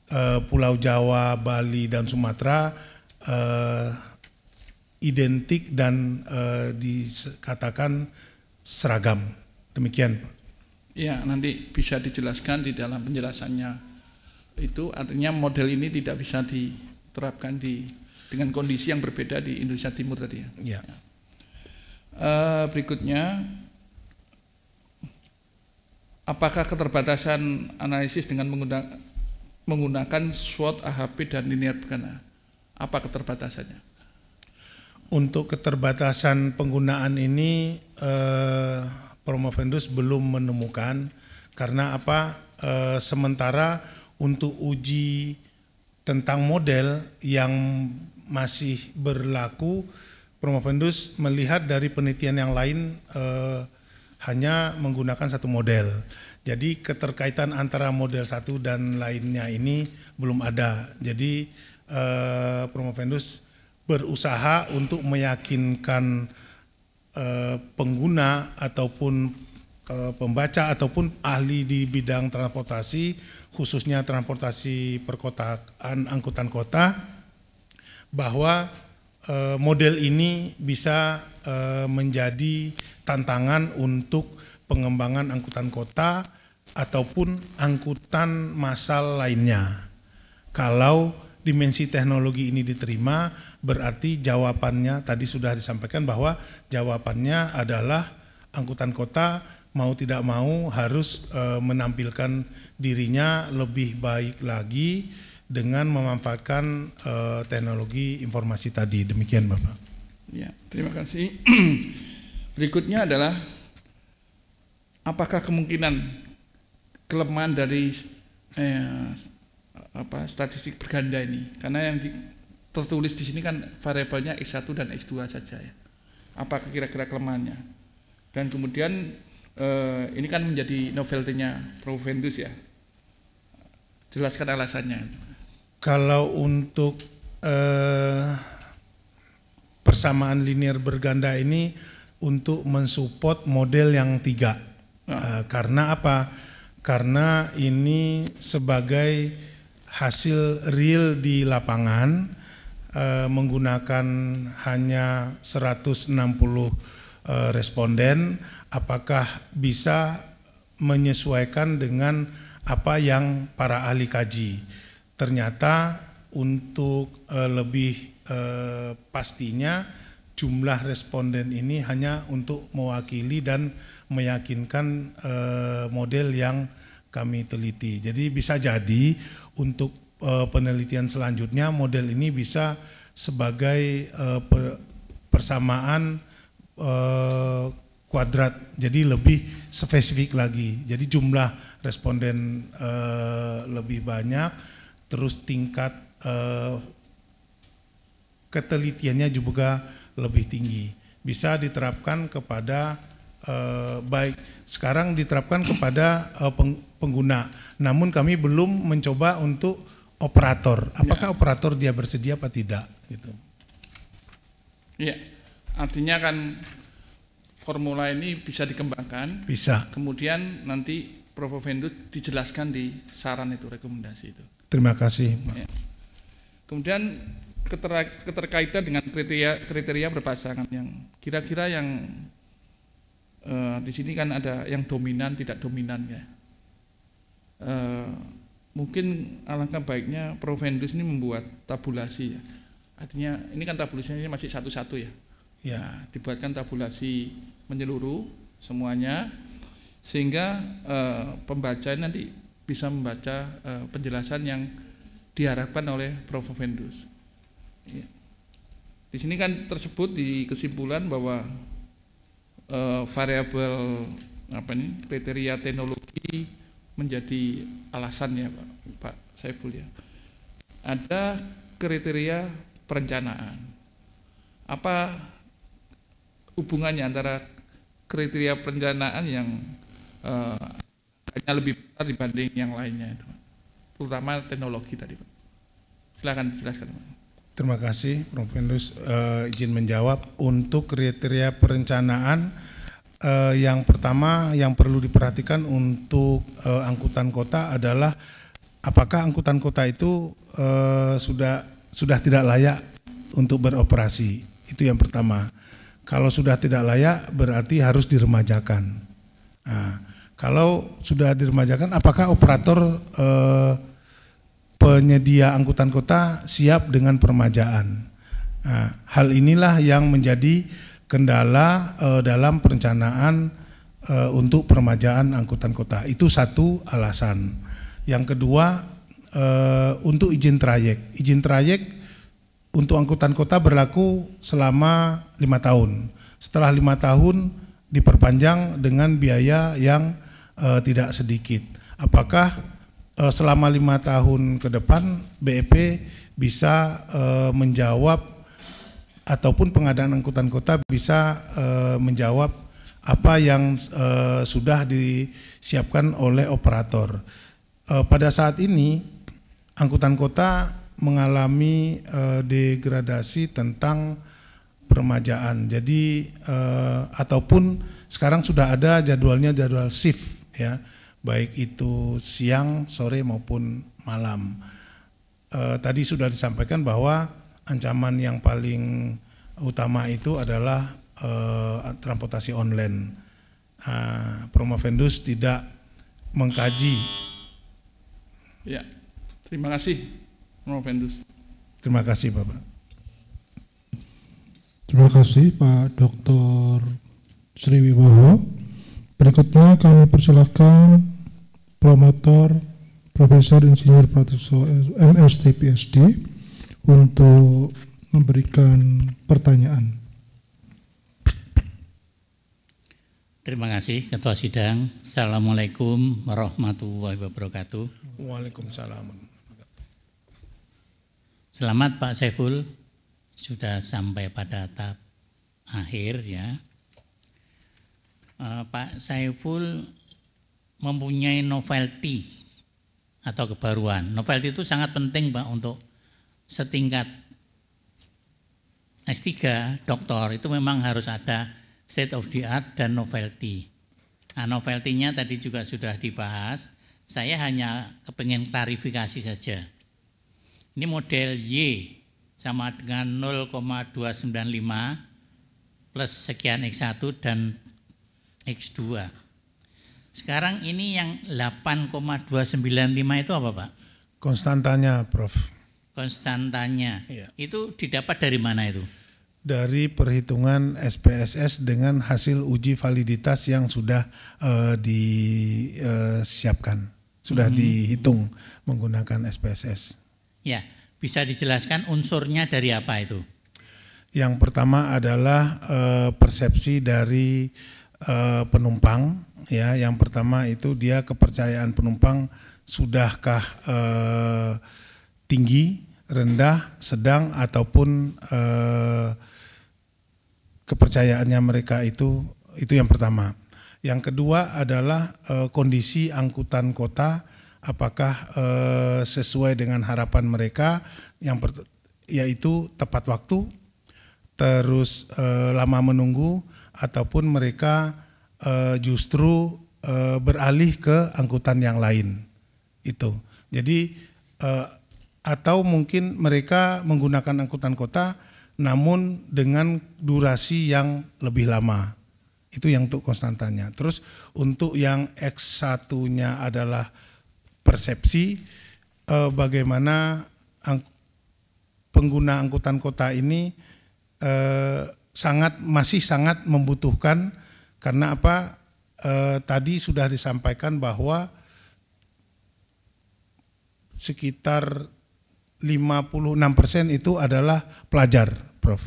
[SPEAKER 4] eh, Pulau Jawa, Bali, dan Sumatera eh, identik dan uh, dikatakan seragam. Demikian, Pak.
[SPEAKER 9] Ya, nanti bisa dijelaskan di dalam penjelasannya. Itu artinya model ini tidak bisa diterapkan di dengan kondisi yang berbeda di Indonesia Timur tadi ya. ya. Uh, berikutnya apakah keterbatasan analisis dengan menggunakan menggunakan SWOT, AHP, dan linear berkena? Apa keterbatasannya?
[SPEAKER 4] untuk keterbatasan penggunaan ini eh, Promovendus belum menemukan karena apa eh, sementara untuk uji tentang model yang masih berlaku Promovendus melihat dari penelitian yang lain eh, hanya menggunakan satu model. Jadi keterkaitan antara model satu dan lainnya ini belum ada. Jadi eh, Promovendus berusaha untuk meyakinkan eh, pengguna ataupun eh, pembaca ataupun ahli di bidang transportasi khususnya transportasi perkotaan angkutan kota bahwa eh, model ini bisa eh, menjadi tantangan untuk pengembangan angkutan kota ataupun angkutan massal lainnya. Kalau dimensi teknologi ini diterima berarti jawabannya tadi sudah disampaikan bahwa jawabannya adalah angkutan kota mau tidak mau harus e, menampilkan dirinya lebih baik lagi dengan memanfaatkan e, teknologi informasi tadi demikian Bapak.
[SPEAKER 9] Ya, terima kasih. *clears throat* Berikutnya adalah apakah kemungkinan kelemahan dari eh, apa statistik berganda ini karena yang di, tertulis di sini kan variabelnya X1 dan X2 saja ya. Apa kira-kira kelemahannya? Dan kemudian eh, ini kan menjadi novelty-nya Proventus ya. Jelaskan alasannya.
[SPEAKER 4] Kalau untuk eh, persamaan linear berganda ini untuk mensupport model yang tiga. Nah. Eh, karena apa? Karena ini sebagai hasil real di lapangan eh, menggunakan hanya 160 eh, responden apakah bisa menyesuaikan dengan apa yang para ahli kaji. Ternyata untuk eh, lebih eh, pastinya jumlah responden ini hanya untuk mewakili dan meyakinkan eh, model yang kami teliti. Jadi bisa jadi untuk uh, penelitian selanjutnya model ini bisa sebagai uh, per, persamaan uh, kuadrat, jadi lebih spesifik lagi. Jadi jumlah responden uh, lebih banyak, terus tingkat uh, ketelitiannya juga lebih tinggi. Bisa diterapkan kepada uh, baik sekarang diterapkan kepada uh, peng, pengguna. Namun kami belum mencoba untuk operator. Ya. Apakah ya. operator dia bersedia atau tidak
[SPEAKER 9] gitu. Iya. Artinya kan formula ini bisa dikembangkan. Bisa. Kemudian nanti Prof. Vendut dijelaskan di saran itu rekomendasi itu.
[SPEAKER 4] Terima kasih.
[SPEAKER 9] Ya. Kemudian keter keterkaitan dengan kriteria kriteria berpasangan yang kira-kira yang uh, di sini kan ada yang dominan tidak dominan ya Eh, mungkin alangkah baiknya Provendus ini membuat tabulasi ya. Artinya ini kan tabulasinya masih satu-satu ya. Ya. Nah, dibuatkan tabulasi menyeluruh semuanya sehingga pembacaan eh, pembaca nanti bisa membaca eh, penjelasan yang diharapkan oleh provendus. Ya. Di sini kan tersebut di kesimpulan bahwa variabel apa ini kriteria teknologi menjadi alasannya Pak, Pak Saiful ya. Ada kriteria perencanaan. Apa hubungannya antara kriteria perencanaan yang eh, hanya lebih besar dibanding yang lainnya itu, terutama teknologi tadi Pak. Silakan jelaskan, Pak.
[SPEAKER 4] Terima kasih Prof. Pendus. Eh, izin menjawab untuk kriteria perencanaan Uh, yang pertama yang perlu diperhatikan untuk uh, angkutan kota adalah apakah angkutan kota itu uh, sudah sudah tidak layak untuk beroperasi. Itu yang pertama. Kalau sudah tidak layak berarti harus diremajakan. Nah, kalau sudah diremajakan apakah operator eh, penyedia angkutan kota siap dengan permajaan? Nah, hal inilah yang menjadi kendala uh, dalam perencanaan uh, untuk peremajaan angkutan kota. Itu satu alasan. Yang kedua uh, untuk izin trayek. Izin trayek untuk angkutan kota berlaku selama lima tahun. Setelah lima tahun diperpanjang dengan biaya yang uh, tidak sedikit. Apakah uh, selama lima tahun ke depan BEP bisa uh, menjawab ataupun pengadaan angkutan kota bisa e, menjawab apa yang e, sudah disiapkan oleh operator. E, pada saat ini angkutan kota mengalami e, degradasi tentang peremajaan. Jadi e, ataupun sekarang sudah ada jadwalnya jadwal shift ya, baik itu siang, sore maupun malam. E, tadi sudah disampaikan bahwa ancaman yang paling utama itu adalah uh, transportasi online. Uh, ah, Promovendus tidak mengkaji.
[SPEAKER 9] Ya, terima kasih Vendus.
[SPEAKER 4] Terima kasih Bapak.
[SPEAKER 3] Terima kasih Pak Dr. Sriwibowo. Berikutnya kami persilahkan promotor Profesor Insinyur Pratiso M.S.T.P.S.D untuk memberikan pertanyaan.
[SPEAKER 10] Terima kasih Ketua Sidang. Assalamualaikum warahmatullahi wabarakatuh.
[SPEAKER 4] Waalaikumsalam.
[SPEAKER 10] Selamat Pak Saiful sudah sampai pada tahap akhir ya. Eh, Pak Saiful mempunyai novelty atau kebaruan. Novelty itu sangat penting Pak untuk setingkat S3 doktor itu memang harus ada state of the art dan novelty. Nah, novelty-nya tadi juga sudah dibahas. Saya hanya kepengen klarifikasi saja. Ini model Y sama dengan 0,295 plus sekian X1 dan X2. Sekarang ini yang 8,295 itu apa Pak?
[SPEAKER 4] Konstantanya Prof
[SPEAKER 10] konstantanya Ya. Itu didapat dari mana itu?
[SPEAKER 4] Dari perhitungan SPSS dengan hasil uji validitas yang sudah uh, eh, disiapkan, eh, sudah hmm. dihitung menggunakan SPSS.
[SPEAKER 10] Ya, bisa dijelaskan unsurnya dari apa itu?
[SPEAKER 4] Yang pertama adalah uh, persepsi dari uh, penumpang, ya. Yang pertama itu dia kepercayaan penumpang sudahkah uh, tinggi rendah, sedang ataupun eh, kepercayaannya mereka itu itu yang pertama. Yang kedua adalah eh, kondisi angkutan kota apakah eh, sesuai dengan harapan mereka yang yaitu tepat waktu, terus eh, lama menunggu ataupun mereka eh, justru eh, beralih ke angkutan yang lain. Itu. Jadi eh, atau mungkin mereka menggunakan angkutan kota namun dengan durasi yang lebih lama. Itu yang untuk konstantanya. Terus untuk yang X1-nya adalah persepsi eh, bagaimana ang pengguna angkutan kota ini eh, sangat masih sangat membutuhkan karena apa? Eh, tadi sudah disampaikan bahwa sekitar 56% itu adalah pelajar, Prof.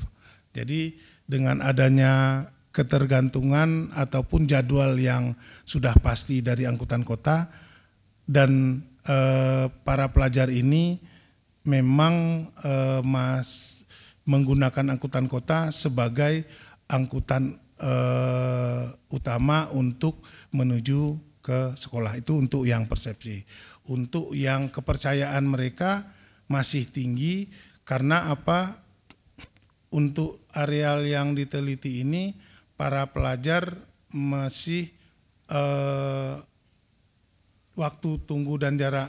[SPEAKER 4] Jadi dengan adanya ketergantungan ataupun jadwal yang sudah pasti dari angkutan kota dan e, para pelajar ini memang e, mas menggunakan angkutan kota sebagai angkutan e, utama untuk menuju ke sekolah itu untuk yang persepsi untuk yang kepercayaan mereka masih tinggi karena apa? Untuk areal yang diteliti ini para pelajar masih eh, waktu tunggu dan jarak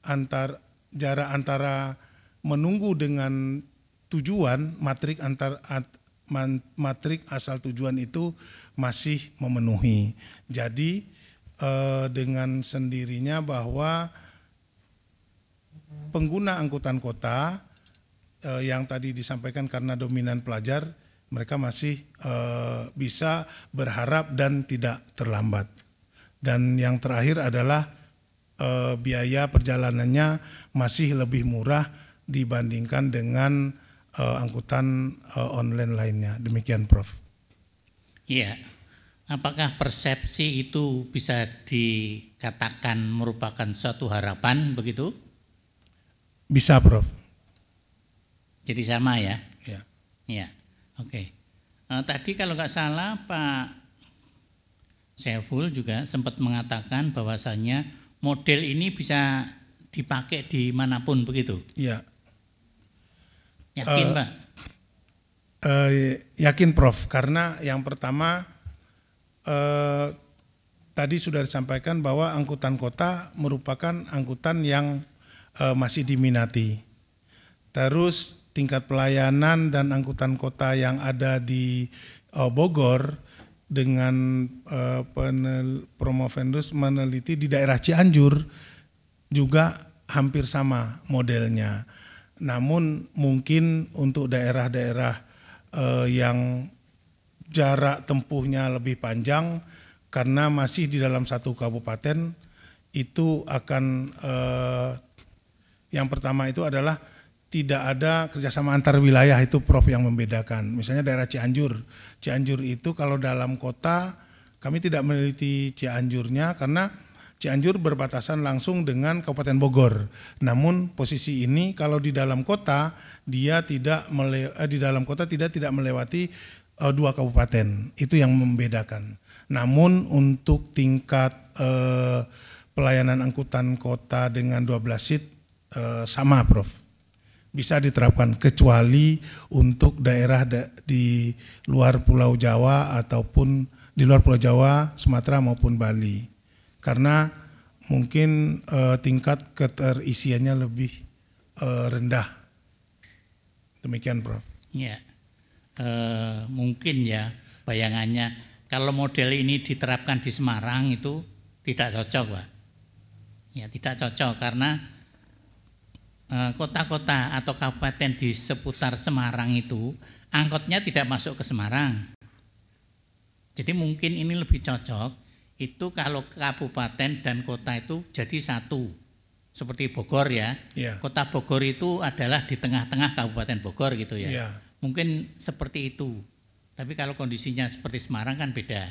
[SPEAKER 4] antar jarak antara menunggu dengan tujuan matrik antar at, matrik asal tujuan itu masih memenuhi. Jadi eh, dengan sendirinya bahwa pengguna angkutan kota eh, yang tadi disampaikan karena dominan pelajar mereka masih eh, bisa berharap dan tidak terlambat. Dan yang terakhir adalah eh, biaya perjalanannya masih lebih murah dibandingkan dengan eh, angkutan eh, online lainnya. Demikian Prof.
[SPEAKER 10] Iya. Apakah persepsi itu bisa dikatakan merupakan suatu harapan begitu? Bisa, Prof. Jadi sama ya? Ya, Ya. Oke. Okay. Uh, eh, tadi kalau nggak salah Pak Saiful juga sempat mengatakan bahwasannya model ini bisa dipakai di manapun, begitu.
[SPEAKER 4] Iya. Yakin, uh, Pak? Uh, yakin, Prof. Karena yang pertama uh, tadi sudah disampaikan bahwa angkutan kota merupakan angkutan yang uh, masih diminati. Terus tingkat pelayanan dan angkutan kota yang ada di uh, Bogor dengan uh, penel, vendus meneliti di daerah Cianjur juga hampir sama modelnya. Namun mungkin untuk daerah-daerah uh, yang jarak tempuhnya lebih panjang karena masih di dalam satu kabupaten itu akan uh, yang pertama itu adalah tidak ada kerjasama antar wilayah itu Prof yang membedakan. Misalnya daerah Cianjur, Cianjur itu kalau dalam kota kami tidak meneliti Cianjurnya karena Cianjur berbatasan langsung dengan Kabupaten Bogor. Namun posisi ini kalau di dalam kota dia tidak mele, eh, di dalam kota tidak tidak melewati uh, dua kabupaten. Itu yang membedakan. Namun untuk tingkat uh, pelayanan angkutan kota dengan 12 seat Eh, sama Prof. Bisa diterapkan kecuali untuk daerah di luar Pulau Jawa ataupun di luar Pulau Jawa, Sumatera maupun Bali. Karena mungkin e, tingkat keterisiannya lebih e, rendah. Demikian Prof.
[SPEAKER 10] Ya, e, mungkin ya bayangannya kalau model ini diterapkan di Semarang itu tidak cocok Pak. Ya tidak cocok karena Eh, kota-kota atau kabupaten di seputar Semarang itu angkotnya tidak masuk ke Semarang. Jadi mungkin ini lebih cocok itu kalau kabupaten dan kota itu jadi satu. Seperti Bogor ya. Yeah. Kota Bogor itu adalah di tengah-tengah Kabupaten Bogor gitu ya. Yeah. Mungkin seperti itu. Tapi kalau kondisinya seperti Semarang kan beda.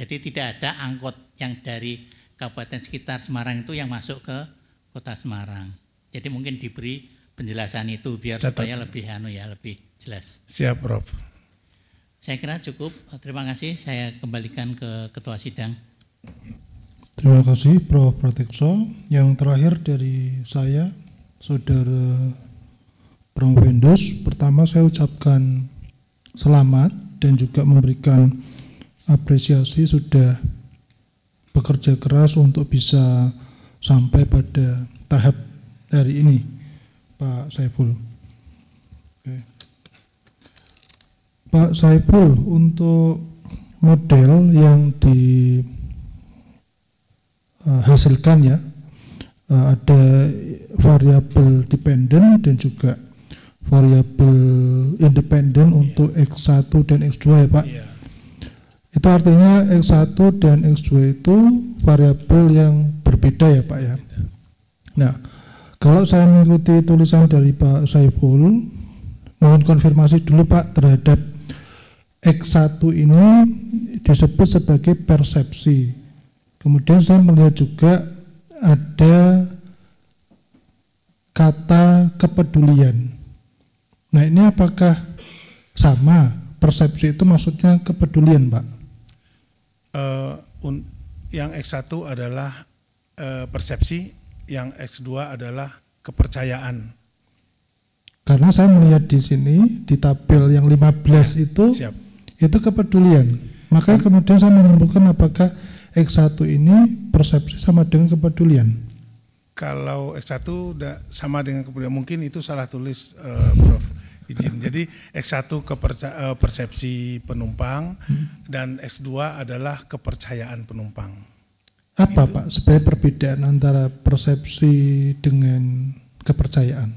[SPEAKER 10] Jadi tidak ada angkot yang dari kabupaten sekitar Semarang itu yang masuk ke kota Semarang. Jadi mungkin diberi penjelasan itu biar Catat. supaya lebih anu ya, lebih jelas. Siap, Prof. Saya kira cukup. Terima kasih. Saya kembalikan ke ketua sidang.
[SPEAKER 3] Terima kasih Prof. Pratikso. Yang terakhir dari saya, Saudara Prof. Windows. pertama saya ucapkan selamat dan juga memberikan apresiasi sudah bekerja keras untuk bisa sampai pada tahap dari ini, Pak Saiful. Oke. Pak Saiful, untuk model yang dihasilkan ya, eh, ada variabel dependent dan juga variabel independen yeah. untuk X1 dan X2 ya Pak. Yeah. Itu artinya X1 dan X2 itu variabel yang berbeda ya Pak ya. Nah, kalau saya mengikuti tulisan dari Pak Saiful, mohon konfirmasi dulu Pak terhadap X1 ini disebut sebagai persepsi. Kemudian saya melihat juga ada kata kepedulian. Nah ini apakah sama persepsi itu maksudnya kepedulian Pak?
[SPEAKER 4] Uh, yang X1 adalah uh, persepsi yang X2 adalah kepercayaan.
[SPEAKER 3] Karena saya melihat di sini di tabel yang 15 ya, itu siap. itu kepedulian. Maka kemudian saya menemukan apakah X1 ini persepsi sama dengan kepedulian.
[SPEAKER 4] Kalau X1 sama dengan kepedulian mungkin itu salah tulis uh, Prof. Izin. Jadi X1 eh, persepsi penumpang hmm. dan X2 adalah kepercayaan penumpang.
[SPEAKER 3] Apa gitu. Pak sebenarnya perbedaan antara persepsi dengan kepercayaan?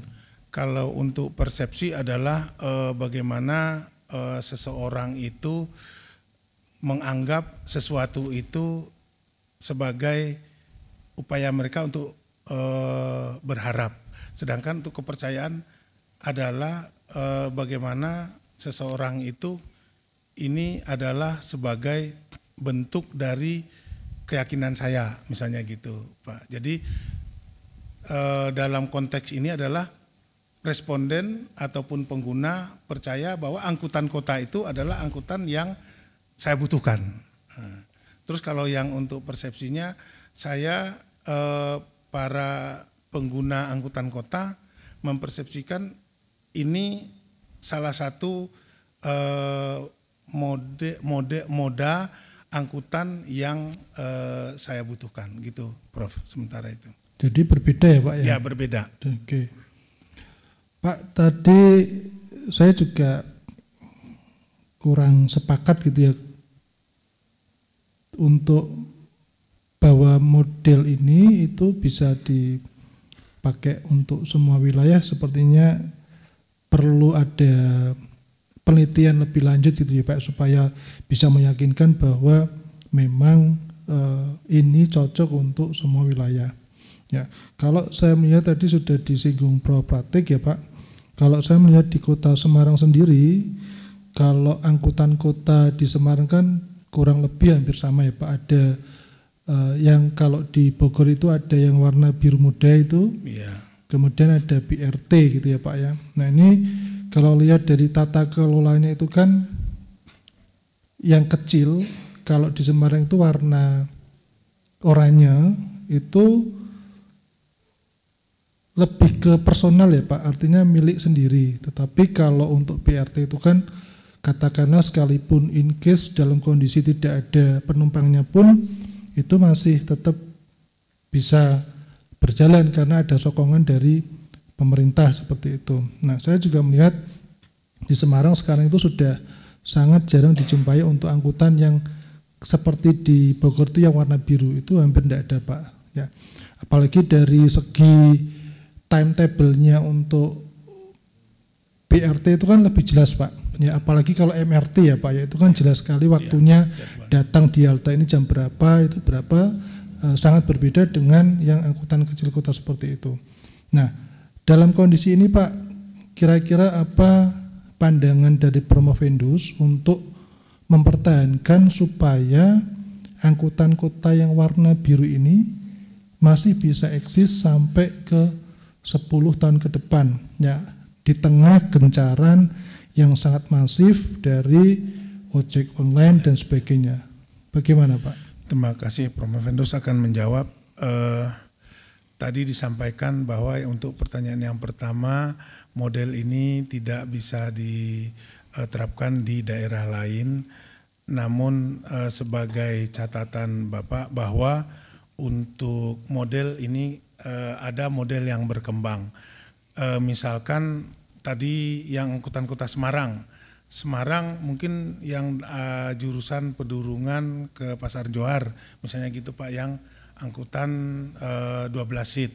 [SPEAKER 4] Kalau untuk persepsi adalah e, bagaimana e, seseorang itu menganggap sesuatu itu sebagai upaya mereka untuk e, berharap. Sedangkan untuk kepercayaan adalah e, bagaimana seseorang itu ini adalah sebagai bentuk dari keyakinan saya misalnya gitu Pak. Jadi eh, dalam konteks ini adalah responden ataupun pengguna percaya bahwa angkutan kota itu adalah angkutan yang saya butuhkan. Eh, terus kalau yang untuk persepsinya saya eh, para pengguna angkutan kota mempersepsikan ini salah satu eh, mode mode moda angkutan yang uh, saya butuhkan gitu Prof sementara itu.
[SPEAKER 3] Jadi berbeda ya Pak ya? Ya
[SPEAKER 4] berbeda. Oke.
[SPEAKER 3] Pak tadi saya juga kurang sepakat gitu ya untuk bahwa model ini itu bisa dipakai untuk semua wilayah sepertinya perlu ada penelitian lebih lanjut gitu ya Pak supaya bisa meyakinkan bahwa memang uh, ini cocok untuk semua wilayah. Ya, kalau saya melihat tadi sudah disinggung pro praktik ya Pak. Kalau saya melihat di kota Semarang sendiri, kalau angkutan kota di Semarang kan kurang lebih hampir sama ya Pak. Ada uh, yang kalau di Bogor itu ada yang warna biru muda itu. Iya. Kemudian ada BRT gitu ya Pak ya. Nah ini kalau lihat dari tata kelolanya itu kan yang kecil kalau di Semarang itu warna oranye itu lebih ke personal ya Pak, artinya milik sendiri. Tetapi kalau untuk PRT itu kan katakanlah sekalipun in case dalam kondisi tidak ada penumpangnya pun itu masih tetap bisa berjalan karena ada sokongan dari pemerintah seperti itu. Nah, saya juga melihat di Semarang sekarang itu sudah sangat jarang dijumpai untuk angkutan yang seperti di Bogor itu yang warna biru itu hampir tidak ada pak. Ya, apalagi dari segi timetable-nya untuk BRT itu kan lebih jelas pak. Ya, apalagi kalau MRT ya pak, ya itu kan jelas sekali iya, waktunya datang di halte ini jam berapa, itu berapa, eh, sangat berbeda dengan yang angkutan kecil kota seperti itu. Nah, dalam kondisi ini Pak, kira-kira apa pandangan dari Promovendus untuk mempertahankan supaya angkutan kota yang warna biru ini masih bisa eksis sampai ke 10 tahun ke depan ya di tengah gencaran yang sangat masif dari ojek online dan sebagainya. Bagaimana Pak?
[SPEAKER 4] Terima kasih Promovendus Vendus akan menjawab uh, Tadi disampaikan bahwa untuk pertanyaan yang pertama, model ini tidak bisa diterapkan di daerah lain. Namun eh, sebagai catatan Bapak bahwa untuk model ini eh, ada model yang berkembang. Eh, misalkan tadi yang angkutan kota Semarang, Semarang mungkin yang jurusan Pedurungan ke Pasar Johar, misalnya gitu Pak, yang angkutan eh, dua 12 seat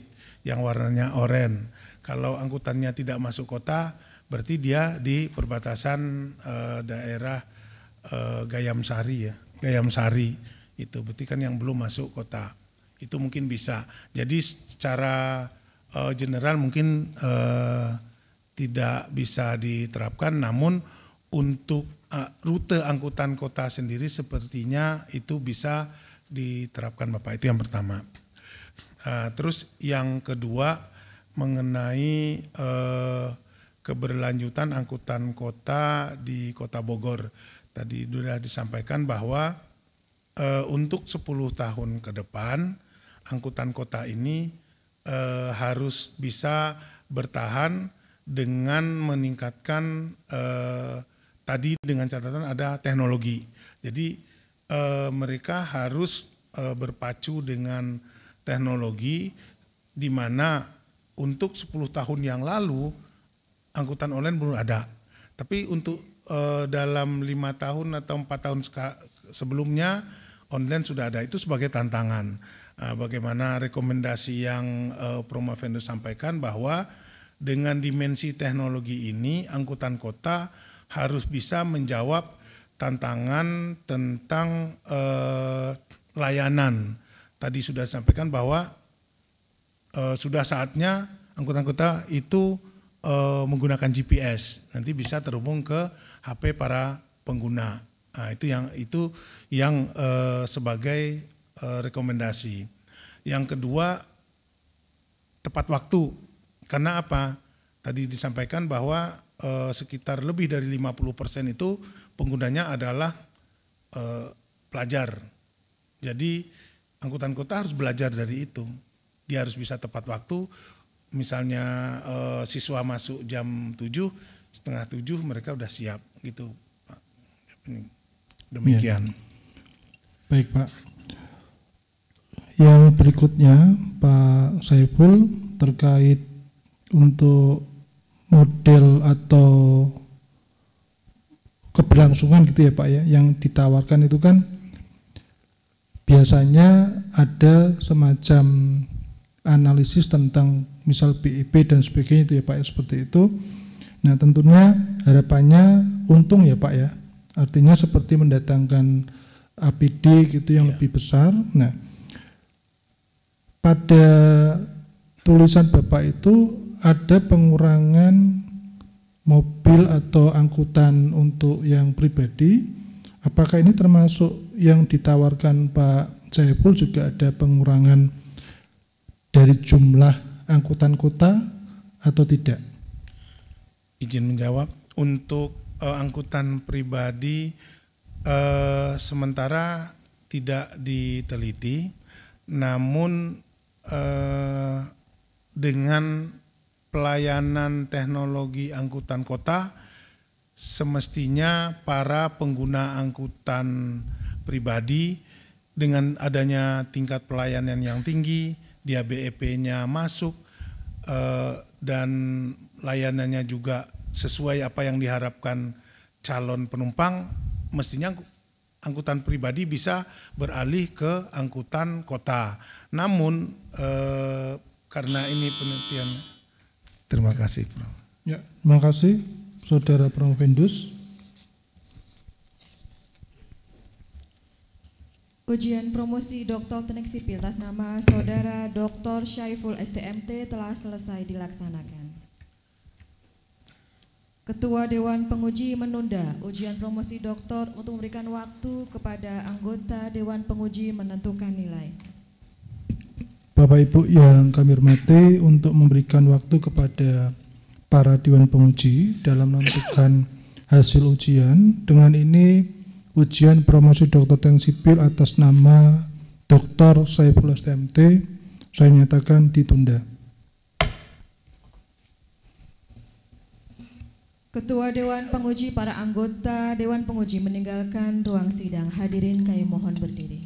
[SPEAKER 4] yang warnanya oranye. Kalau angkutannya tidak masuk kota, berarti dia di perbatasan eh, daerah eh, Gayam Sari ya, Gayam Sari itu berarti kan yang belum masuk kota. Itu mungkin bisa. Jadi secara eh, general mungkin tidak bisa diterapkan, namun untuk uh, rute angkutan kota sendiri sepertinya itu bisa diterapkan Bapak. Itu yang pertama. Uh, terus yang kedua mengenai uh, keberlanjutan angkutan kota di Kota Bogor. Tadi sudah disampaikan bahwa uh, untuk 10 tahun ke depan angkutan kota ini uh, harus bisa bertahan dengan meningkatkan uh, tadi dengan catatan ada teknologi. Jadi e, mereka harus e, berpacu dengan teknologi di mana untuk 10 tahun yang lalu angkutan online belum ada. Tapi untuk e, dalam lima tahun atau empat tahun sebelumnya online sudah ada. Itu sebagai tantangan. E, bagaimana rekomendasi yang e, Promo Vendo sampaikan bahwa dengan dimensi teknologi ini angkutan kota harus bisa menjawab tantangan tentang eh, layanan. Tadi sudah disampaikan bahwa eh, sudah saatnya angkutan-angkutan itu eh, menggunakan GPS. Nanti bisa terhubung ke HP para pengguna. Nah, itu yang itu yang eh, sebagai eh, rekomendasi. Yang kedua tepat waktu. Karena apa? Tadi disampaikan bahwa eh, sekitar lebih dari 50% itu penggunanya adalah e, pelajar. Jadi angkutan kota harus belajar dari itu. Dia harus bisa tepat waktu. Misalnya e, siswa masuk jam 7, setengah 7 mereka udah siap gitu.
[SPEAKER 3] demikian. Ya. Baik Pak. Yang berikutnya Pak Saiful terkait untuk model atau keberlangsungan gitu ya Pak ya yang ditawarkan itu kan biasanya ada semacam analisis tentang misal BIP dan sebagainya itu ya Pak ya seperti itu nah tentunya harapannya untung ya Pak ya artinya seperti mendatangkan APD gitu yang ya. lebih besar nah pada tulisan Bapak itu ada pengurangan mobil atau angkutan untuk yang pribadi, apakah ini termasuk yang ditawarkan Pak Jaipul juga ada pengurangan dari jumlah angkutan kota atau tidak?
[SPEAKER 4] Izin menjawab, untuk uh, angkutan pribadi uh, sementara tidak diteliti, namun uh, dengan pelayanan teknologi angkutan kota, semestinya para pengguna angkutan pribadi dengan adanya tingkat pelayanan yang tinggi, dia BEP-nya masuk, eh, dan layanannya juga sesuai apa yang diharapkan calon penumpang, mestinya angkutan pribadi bisa beralih ke angkutan kota. Namun eh, karena ini penelitian
[SPEAKER 3] Terima kasih, Prof. Ya, terima kasih Saudara Prof. Vendus.
[SPEAKER 2] Ujian promosi Doktor Teknik Sipil atas nama Saudara Dr. Syaiful STMT telah selesai dilaksanakan. Ketua Dewan Penguji menunda ujian promosi doktor untuk memberikan waktu kepada anggota Dewan Penguji menentukan nilai.
[SPEAKER 3] Bapak Ibu yang kami hormati untuk memberikan waktu kepada para Dewan Penguji dalam menentukan hasil ujian. Dengan ini ujian promosi Dokter Teng Sipil atas nama Dr. Saifullah STMT saya nyatakan ditunda.
[SPEAKER 2] Ketua Dewan Penguji para anggota Dewan Penguji meninggalkan ruang sidang. Hadirin kami mohon berdiri.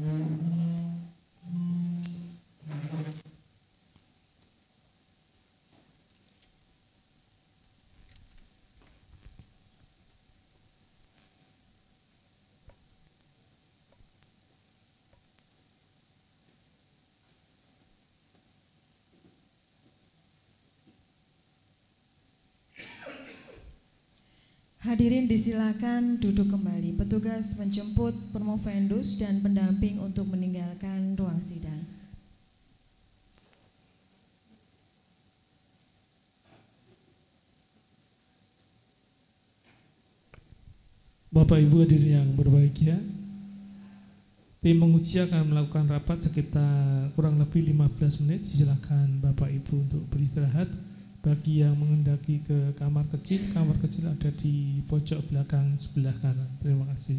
[SPEAKER 1] Mm-hmm.
[SPEAKER 2] Hadirin disilakan duduk kembali. Petugas menjemput promovendus dan pendamping untuk meninggalkan ruang sidang.
[SPEAKER 1] Bapak Ibu hadir yang berbahagia, tim menguji akan melakukan rapat sekitar kurang lebih 15 menit. Silakan Bapak Ibu untuk beristirahat bagi yang mengendaki ke kamar kecil, kamar kecil ada di pojok belakang sebelah kanan. Terima kasih.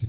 [SPEAKER 1] C'est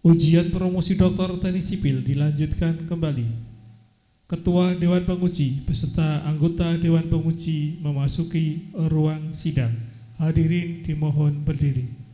[SPEAKER 1] Ujian promosi doktor teknik sipil dilanjutkan kembali. Ketua Dewan Penguji beserta anggota Dewan Penguji memasuki ruang sidang. Hadirin dimohon berdiri.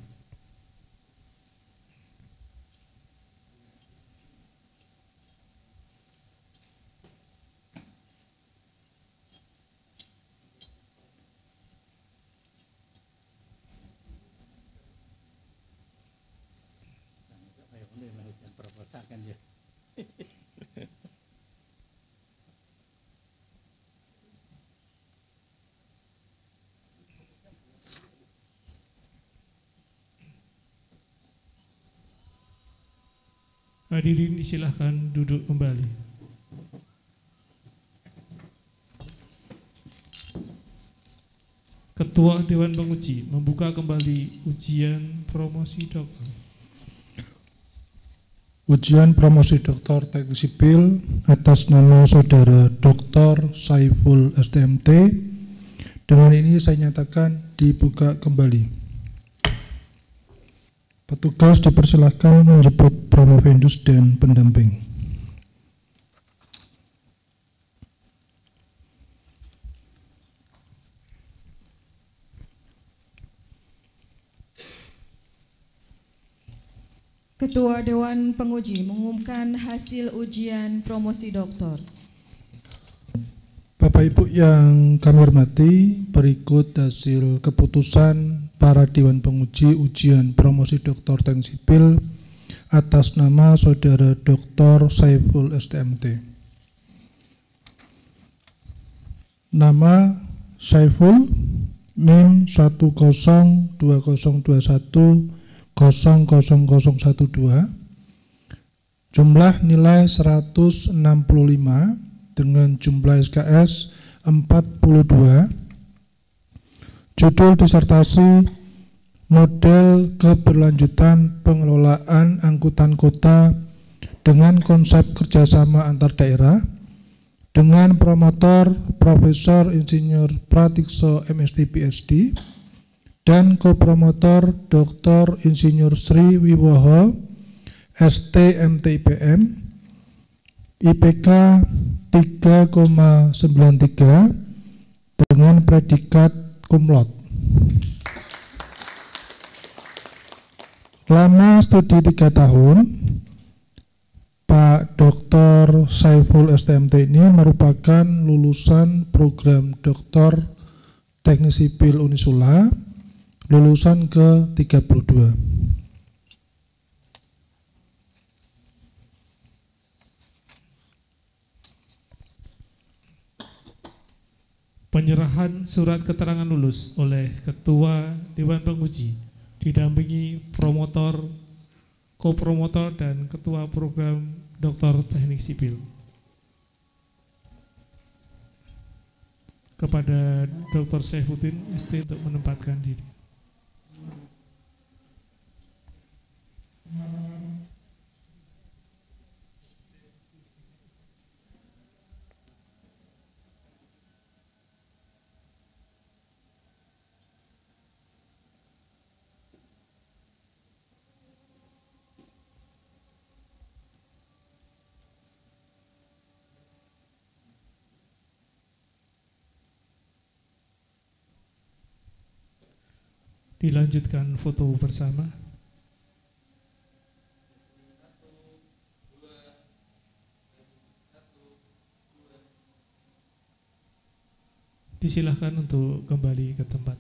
[SPEAKER 1] Hadirin disilahkan duduk kembali. Ketua Dewan Penguji membuka kembali ujian promosi dokter.
[SPEAKER 3] Ujian promosi dokter teknik sipil atas nama saudara Dr. Saiful STMT. Dengan ini saya nyatakan dibuka kembali. Petugas dipersilahkan menjemput promovendus dan pendamping.
[SPEAKER 2] Ketua Dewan Penguji mengumumkan hasil ujian promosi doktor.
[SPEAKER 3] Bapak Ibu yang kami hormati, berikut hasil keputusan para Dewan Penguji Ujian Promosi Doktor Teknik Sipil atas nama Saudara Dr. Saiful STMT. Nama Saiful NIM 102021 Jumlah nilai 165 dengan jumlah SKS 42 Judul disertasi Model Keberlanjutan Pengelolaan Angkutan Kota dengan Konsep Kerjasama Antar Daerah dengan promotor Profesor Insinyur Pratikso MST PhD dan kopromotor Dr. Insinyur Sri Wiwoho ST MTIPM IPK 3,93 dengan predikat kumlot. Lama studi tiga tahun, Pak Dr. Saiful STMT ini merupakan lulusan program Doktor Teknik Sipil Unisula, lulusan ke-32.
[SPEAKER 1] Penyerahan surat keterangan lulus oleh Ketua Dewan Penguji didampingi promotor, kopromotor dan Ketua Program doktor Teknik Sipil. Kepada Dr. Saifuddin ST untuk menempatkan diri. Thank you. Dilanjutkan foto bersama. Disilahkan untuk kembali ke tempat.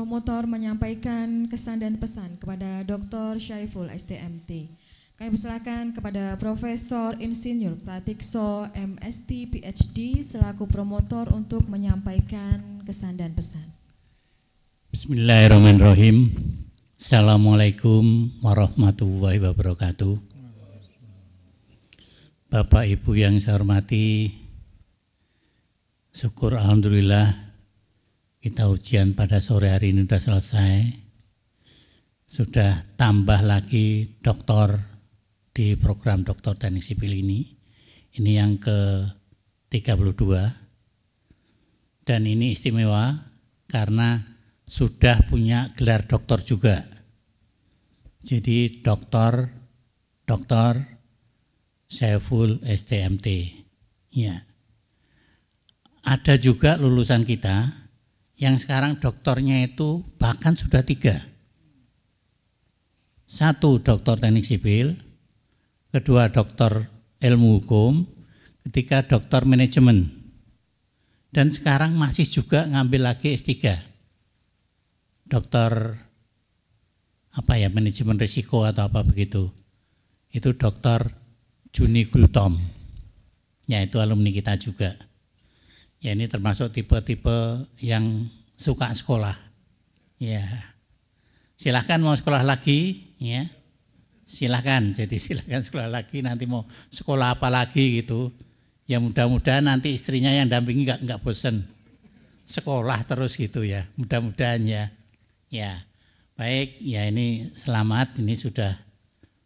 [SPEAKER 2] promotor menyampaikan kesan dan pesan kepada Dr. Syaiful STMT. Kami persilakan kepada Profesor Insinyur Pratikso MST PhD selaku promotor untuk menyampaikan kesan dan pesan.
[SPEAKER 10] Bismillahirrahmanirrahim. Assalamualaikum warahmatullahi wabarakatuh. Bapak Ibu yang saya hormati, syukur Alhamdulillah kita ujian pada sore hari ini sudah selesai. Sudah tambah lagi doktor di program doktor teknik sipil ini. Ini yang ke 32. Dan ini istimewa karena sudah punya gelar doktor juga. Jadi doktor, doktor Seful STMT. Ya. Ada juga lulusan kita yang sekarang doktornya itu bahkan sudah tiga. Satu dokter teknik sipil, kedua dokter ilmu hukum, ketiga dokter manajemen. Dan sekarang masih juga ngambil lagi S3. dokter apa ya manajemen risiko atau apa begitu. Itu dokter Juni Gultom. Ya itu alumni kita juga. Ya ini termasuk tipe-tipe yang suka sekolah. Ya. Silahkan mau sekolah lagi, ya. Silahkan, jadi *laughs* silahkan sekolah lagi, nanti mau sekolah apa lagi gitu. Ya mudah-mudahan nanti istrinya yang dampingi nggak nggak bosan sekolah terus gitu ya. Mudah-mudahan ya. Ya. Baik, ya ini selamat ini sudah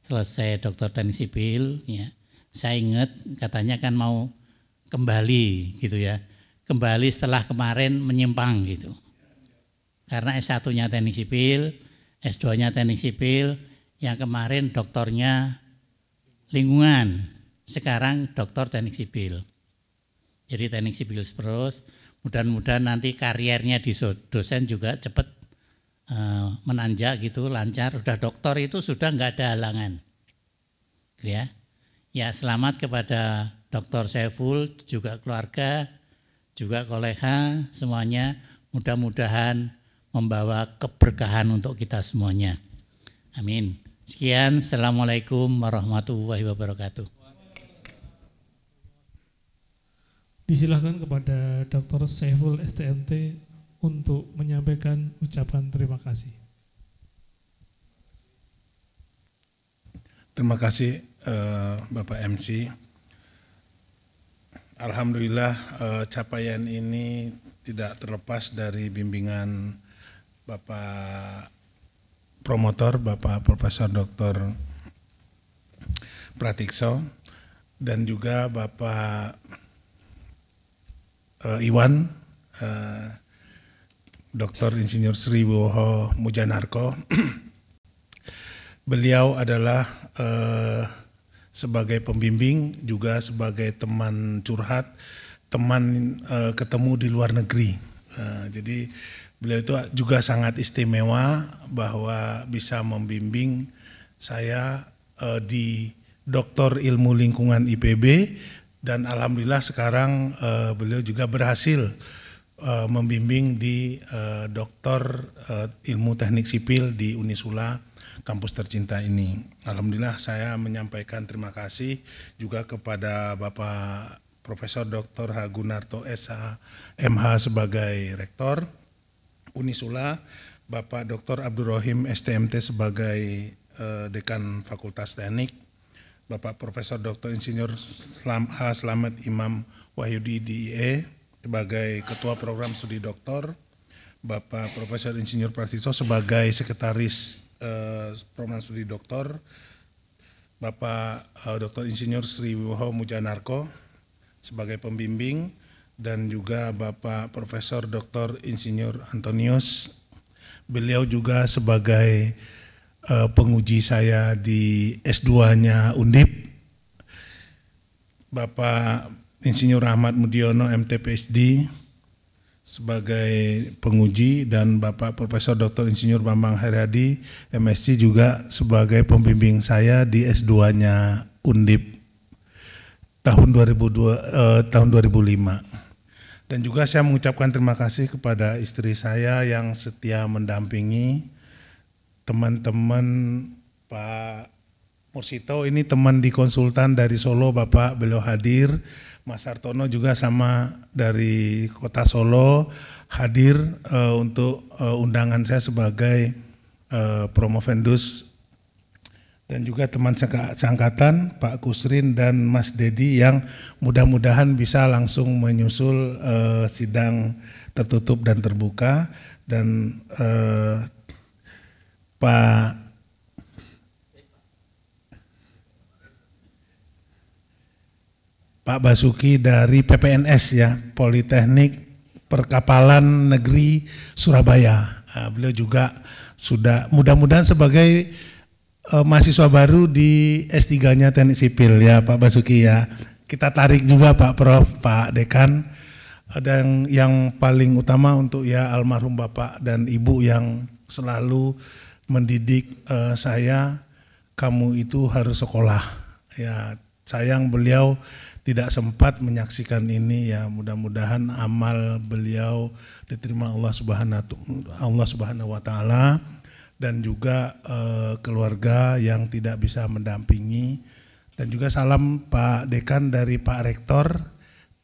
[SPEAKER 10] selesai dokter dan sipil ya. Saya ingat katanya kan mau kembali gitu ya kembali setelah kemarin menyimpang gitu. Karena S1-nya teknik sipil, S2-nya teknik sipil, yang kemarin doktornya lingkungan, sekarang doktor teknik sipil. Jadi teknik sipil terus, mudah-mudahan nanti karirnya di dosen juga cepat e, menanjak gitu, lancar. Udah doktor itu sudah nggak ada halangan. Ya, ya selamat kepada Dr. Saiful, juga keluarga, juga koleha semuanya mudah-mudahan membawa keberkahan untuk kita semuanya. Amin. Sekian, Assalamualaikum warahmatullahi wabarakatuh.
[SPEAKER 1] Disilahkan kepada Dr. Seiful STMT untuk menyampaikan ucapan terima kasih.
[SPEAKER 4] Terima kasih uh, Bapak MC. Alhamdulillah eh, capaian ini tidak terlepas dari bimbingan Bapak promotor Bapak Profesor Dr. Pratikso dan juga Bapak uh, Iwan uh, eh, Dr. Insinyur Sri Woho Mujanarko. *clears throat* Beliau adalah uh, sebagai pembimbing juga sebagai teman curhat, teman e, ketemu di luar negeri. e, jadi beliau itu juga sangat istimewa bahwa bisa membimbing saya e, di Doktor Ilmu Lingkungan IPB dan alhamdulillah sekarang e, beliau juga berhasil e, membimbing di e, Doktor e, Ilmu Teknik Sipil di Unisula kampus tercinta ini. Alhamdulillah saya menyampaikan terima kasih juga kepada Bapak Profesor Dr. H. Gunarto M MH sebagai rektor Unisula, Bapak Dr. Abdurrahim STMT sebagai uh, dekan Fakultas Teknik, Bapak Profesor Dr. Insinyur Slam H. Slamet Imam Wahyudi DIE sebagai Ketua Program Studi Doktor, Bapak Profesor Insinyur Prasiso sebagai Sekretaris eh, Program Studi Doktor Bapak eh, Dr. Insinyur Sri Wiwoho Mujanarko sebagai pembimbing dan juga Bapak Profesor Dr. Insinyur Antonius. Beliau juga sebagai eh, penguji saya di S2-nya Undip. Bapak Insinyur Ahmad Mudiono MTPSD, sebagai penguji dan Bapak Profesor Dr. Insinyur Bambang Haryadi MSc juga sebagai pembimbing saya di S2-nya Undip tahun 2002 eh, tahun 2005. Dan juga saya mengucapkan terima kasih kepada istri saya yang setia mendampingi teman-teman Pak Mursito ini teman di konsultan dari Solo Bapak beliau hadir Mas Sartono juga sama dari Kota Solo hadir uh, untuk uh, undangan saya sebagai uh, eh, promovendus dan juga teman seangkatan Pak Kusrin dan Mas Dedi yang mudah-mudahan bisa langsung menyusul uh, sidang tertutup dan terbuka dan uh, Pak Pak Basuki dari PPNS ya, Politeknik Perkapalan Negeri Surabaya. Nah, beliau juga sudah mudah-mudahan sebagai uh, mahasiswa baru di S3-nya Teknik Sipil ya Pak Basuki ya. Kita tarik juga Pak Prof, Pak Dekan dan yang paling utama untuk ya almarhum Bapak dan Ibu yang selalu mendidik uh, saya kamu itu harus sekolah. Ya, sayang beliau tidak sempat menyaksikan ini ya mudah-mudahan amal beliau diterima Allah Subhanahu Allah Subhanahu wa taala dan juga eh, keluarga yang tidak bisa mendampingi dan juga salam Pak Dekan dari Pak Rektor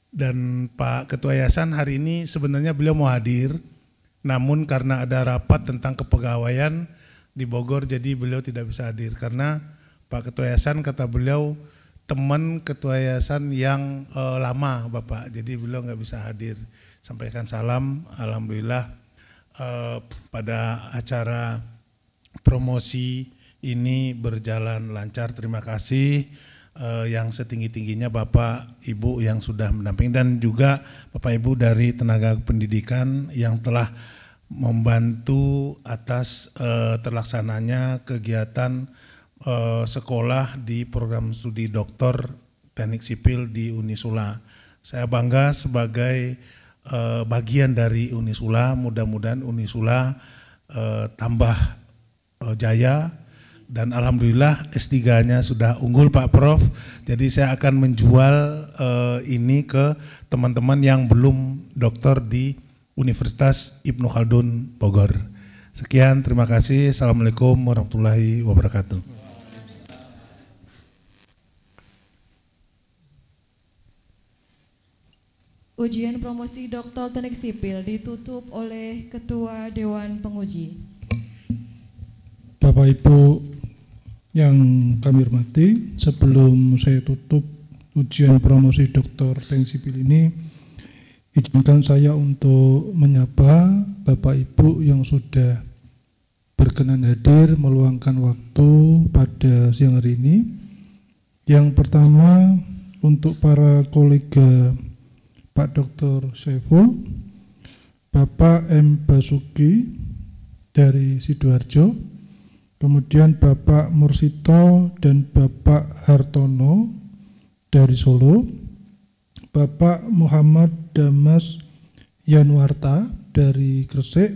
[SPEAKER 4] dan Pak Ketua Yayasan hari ini sebenarnya beliau mau hadir namun karena ada rapat tentang kepegawaian di Bogor jadi beliau tidak bisa hadir karena Pak Ketua Yayasan kata beliau teman ketua yayasan yang uh, lama Bapak, jadi beliau nggak bisa hadir. Sampaikan salam, Alhamdulillah uh, pada acara promosi ini berjalan lancar. Terima kasih uh, yang setinggi-tingginya Bapak Ibu yang sudah mendamping dan juga Bapak Ibu dari tenaga pendidikan yang telah membantu atas uh, terlaksananya kegiatan uh, sekolah di program studi doktor teknik sipil di Unisula. Saya bangga sebagai uh, bagian dari Unisula, mudah-mudahan Unisula uh, tambah uh, jaya dan alhamdulillah S3-nya sudah unggul Pak Prof. Jadi saya akan menjual uh, ini ke teman-teman yang belum doktor di Universitas Ibnu Khaldun Bogor. Sekian, terima kasih. Assalamualaikum warahmatullahi wabarakatuh.
[SPEAKER 2] Ujian promosi Doktor Teknik Sipil ditutup oleh Ketua Dewan Penguji.
[SPEAKER 3] Bapak Ibu yang kami hormati, sebelum saya tutup ujian promosi Doktor Teknik Sipil ini, izinkan saya untuk menyapa Bapak Ibu yang sudah berkenan hadir meluangkan waktu pada siang hari ini. Yang pertama untuk para kolega Pak Dr. Saiful, Bapak M. Basuki dari Sidoarjo, kemudian Bapak Mursito dan Bapak Hartono dari Solo, Bapak Muhammad Damas Yanwarta dari Gresik,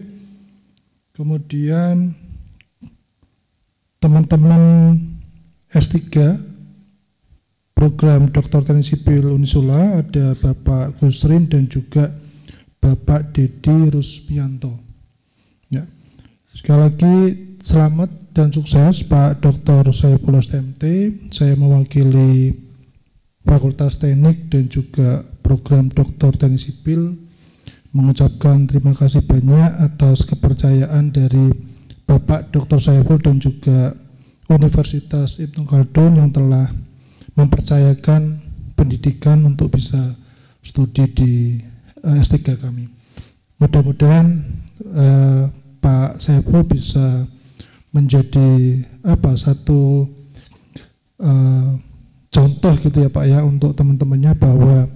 [SPEAKER 3] kemudian teman-teman S3 program Dr. Teknik Sipil Unisula ada Bapak Gusrin dan juga Bapak Dedi Rusmianto. Ya. Sekali lagi selamat dan sukses Pak Dr. Saipulos TMT. Saya mewakili Fakultas Teknik dan juga program Dr. Teknik Sipil mengucapkan terima kasih banyak atas kepercayaan dari Bapak Dr. Saiful dan juga Universitas Ibnu Khaldun yang telah mempercayakan pendidikan untuk bisa studi di eh, S3 kami. Mudah-mudahan uh, Pak Saiful bisa menjadi apa satu uh, contoh gitu ya Pak ya untuk teman-temannya bahwa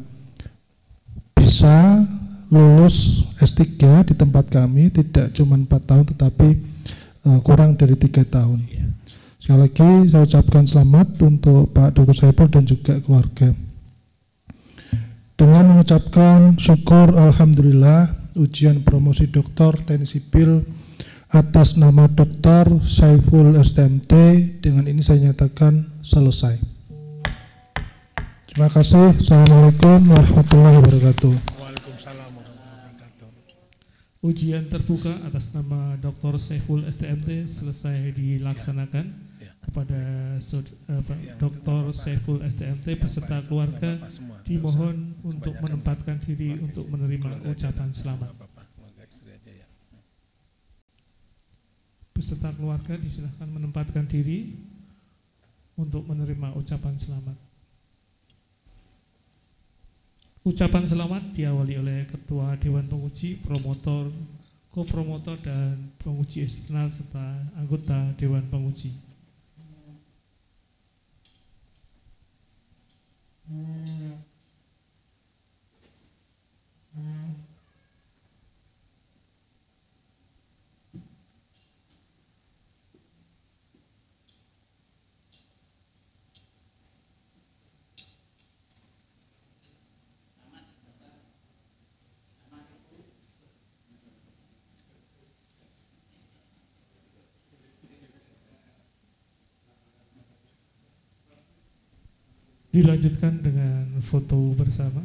[SPEAKER 3] bisa lulus S3 di tempat kami tidak cuma 4 tahun tetapi uh, kurang dari tiga tahun. Yeah. Sekali lagi saya ucapkan selamat untuk Pak Dr. Saiful dan juga keluarga. Dengan mengucapkan syukur Alhamdulillah ujian promosi doktor teknik sipil atas nama Dr. Saiful STMT dengan ini saya nyatakan selesai. Terima kasih. Assalamualaikum warahmatullahi wabarakatuh.
[SPEAKER 1] Waalaikumsalam warahmatullahi wabarakatuh. Ujian terbuka atas nama Dr. Saiful STMT selesai dilaksanakan kepada Dr. Saiful STMT iya, peserta keluarga dimohon untuk menempatkan diri untuk menerima ucapan selamat. Ya. Peserta keluarga disilahkan menempatkan diri untuk menerima ucapan selamat. Ucapan selamat diawali oleh Ketua Dewan Penguji, Promotor, Kopromotor, dan Penguji Eksternal serta anggota Dewan Penguji.
[SPEAKER 3] 음.
[SPEAKER 1] 음. Dilanjutkan dengan foto bersama.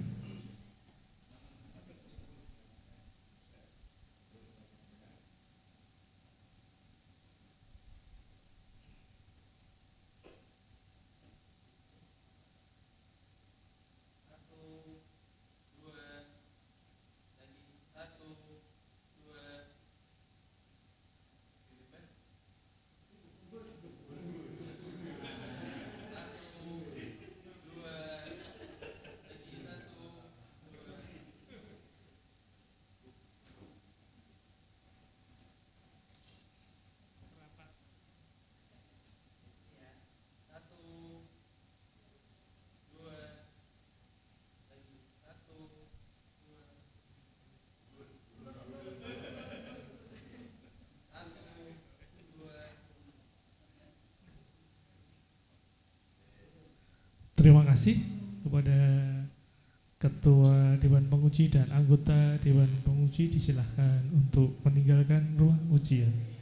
[SPEAKER 1] Terima kasih kepada Ketua Dewan Penguji dan anggota Dewan Penguji disilahkan untuk meninggalkan ruang ujian.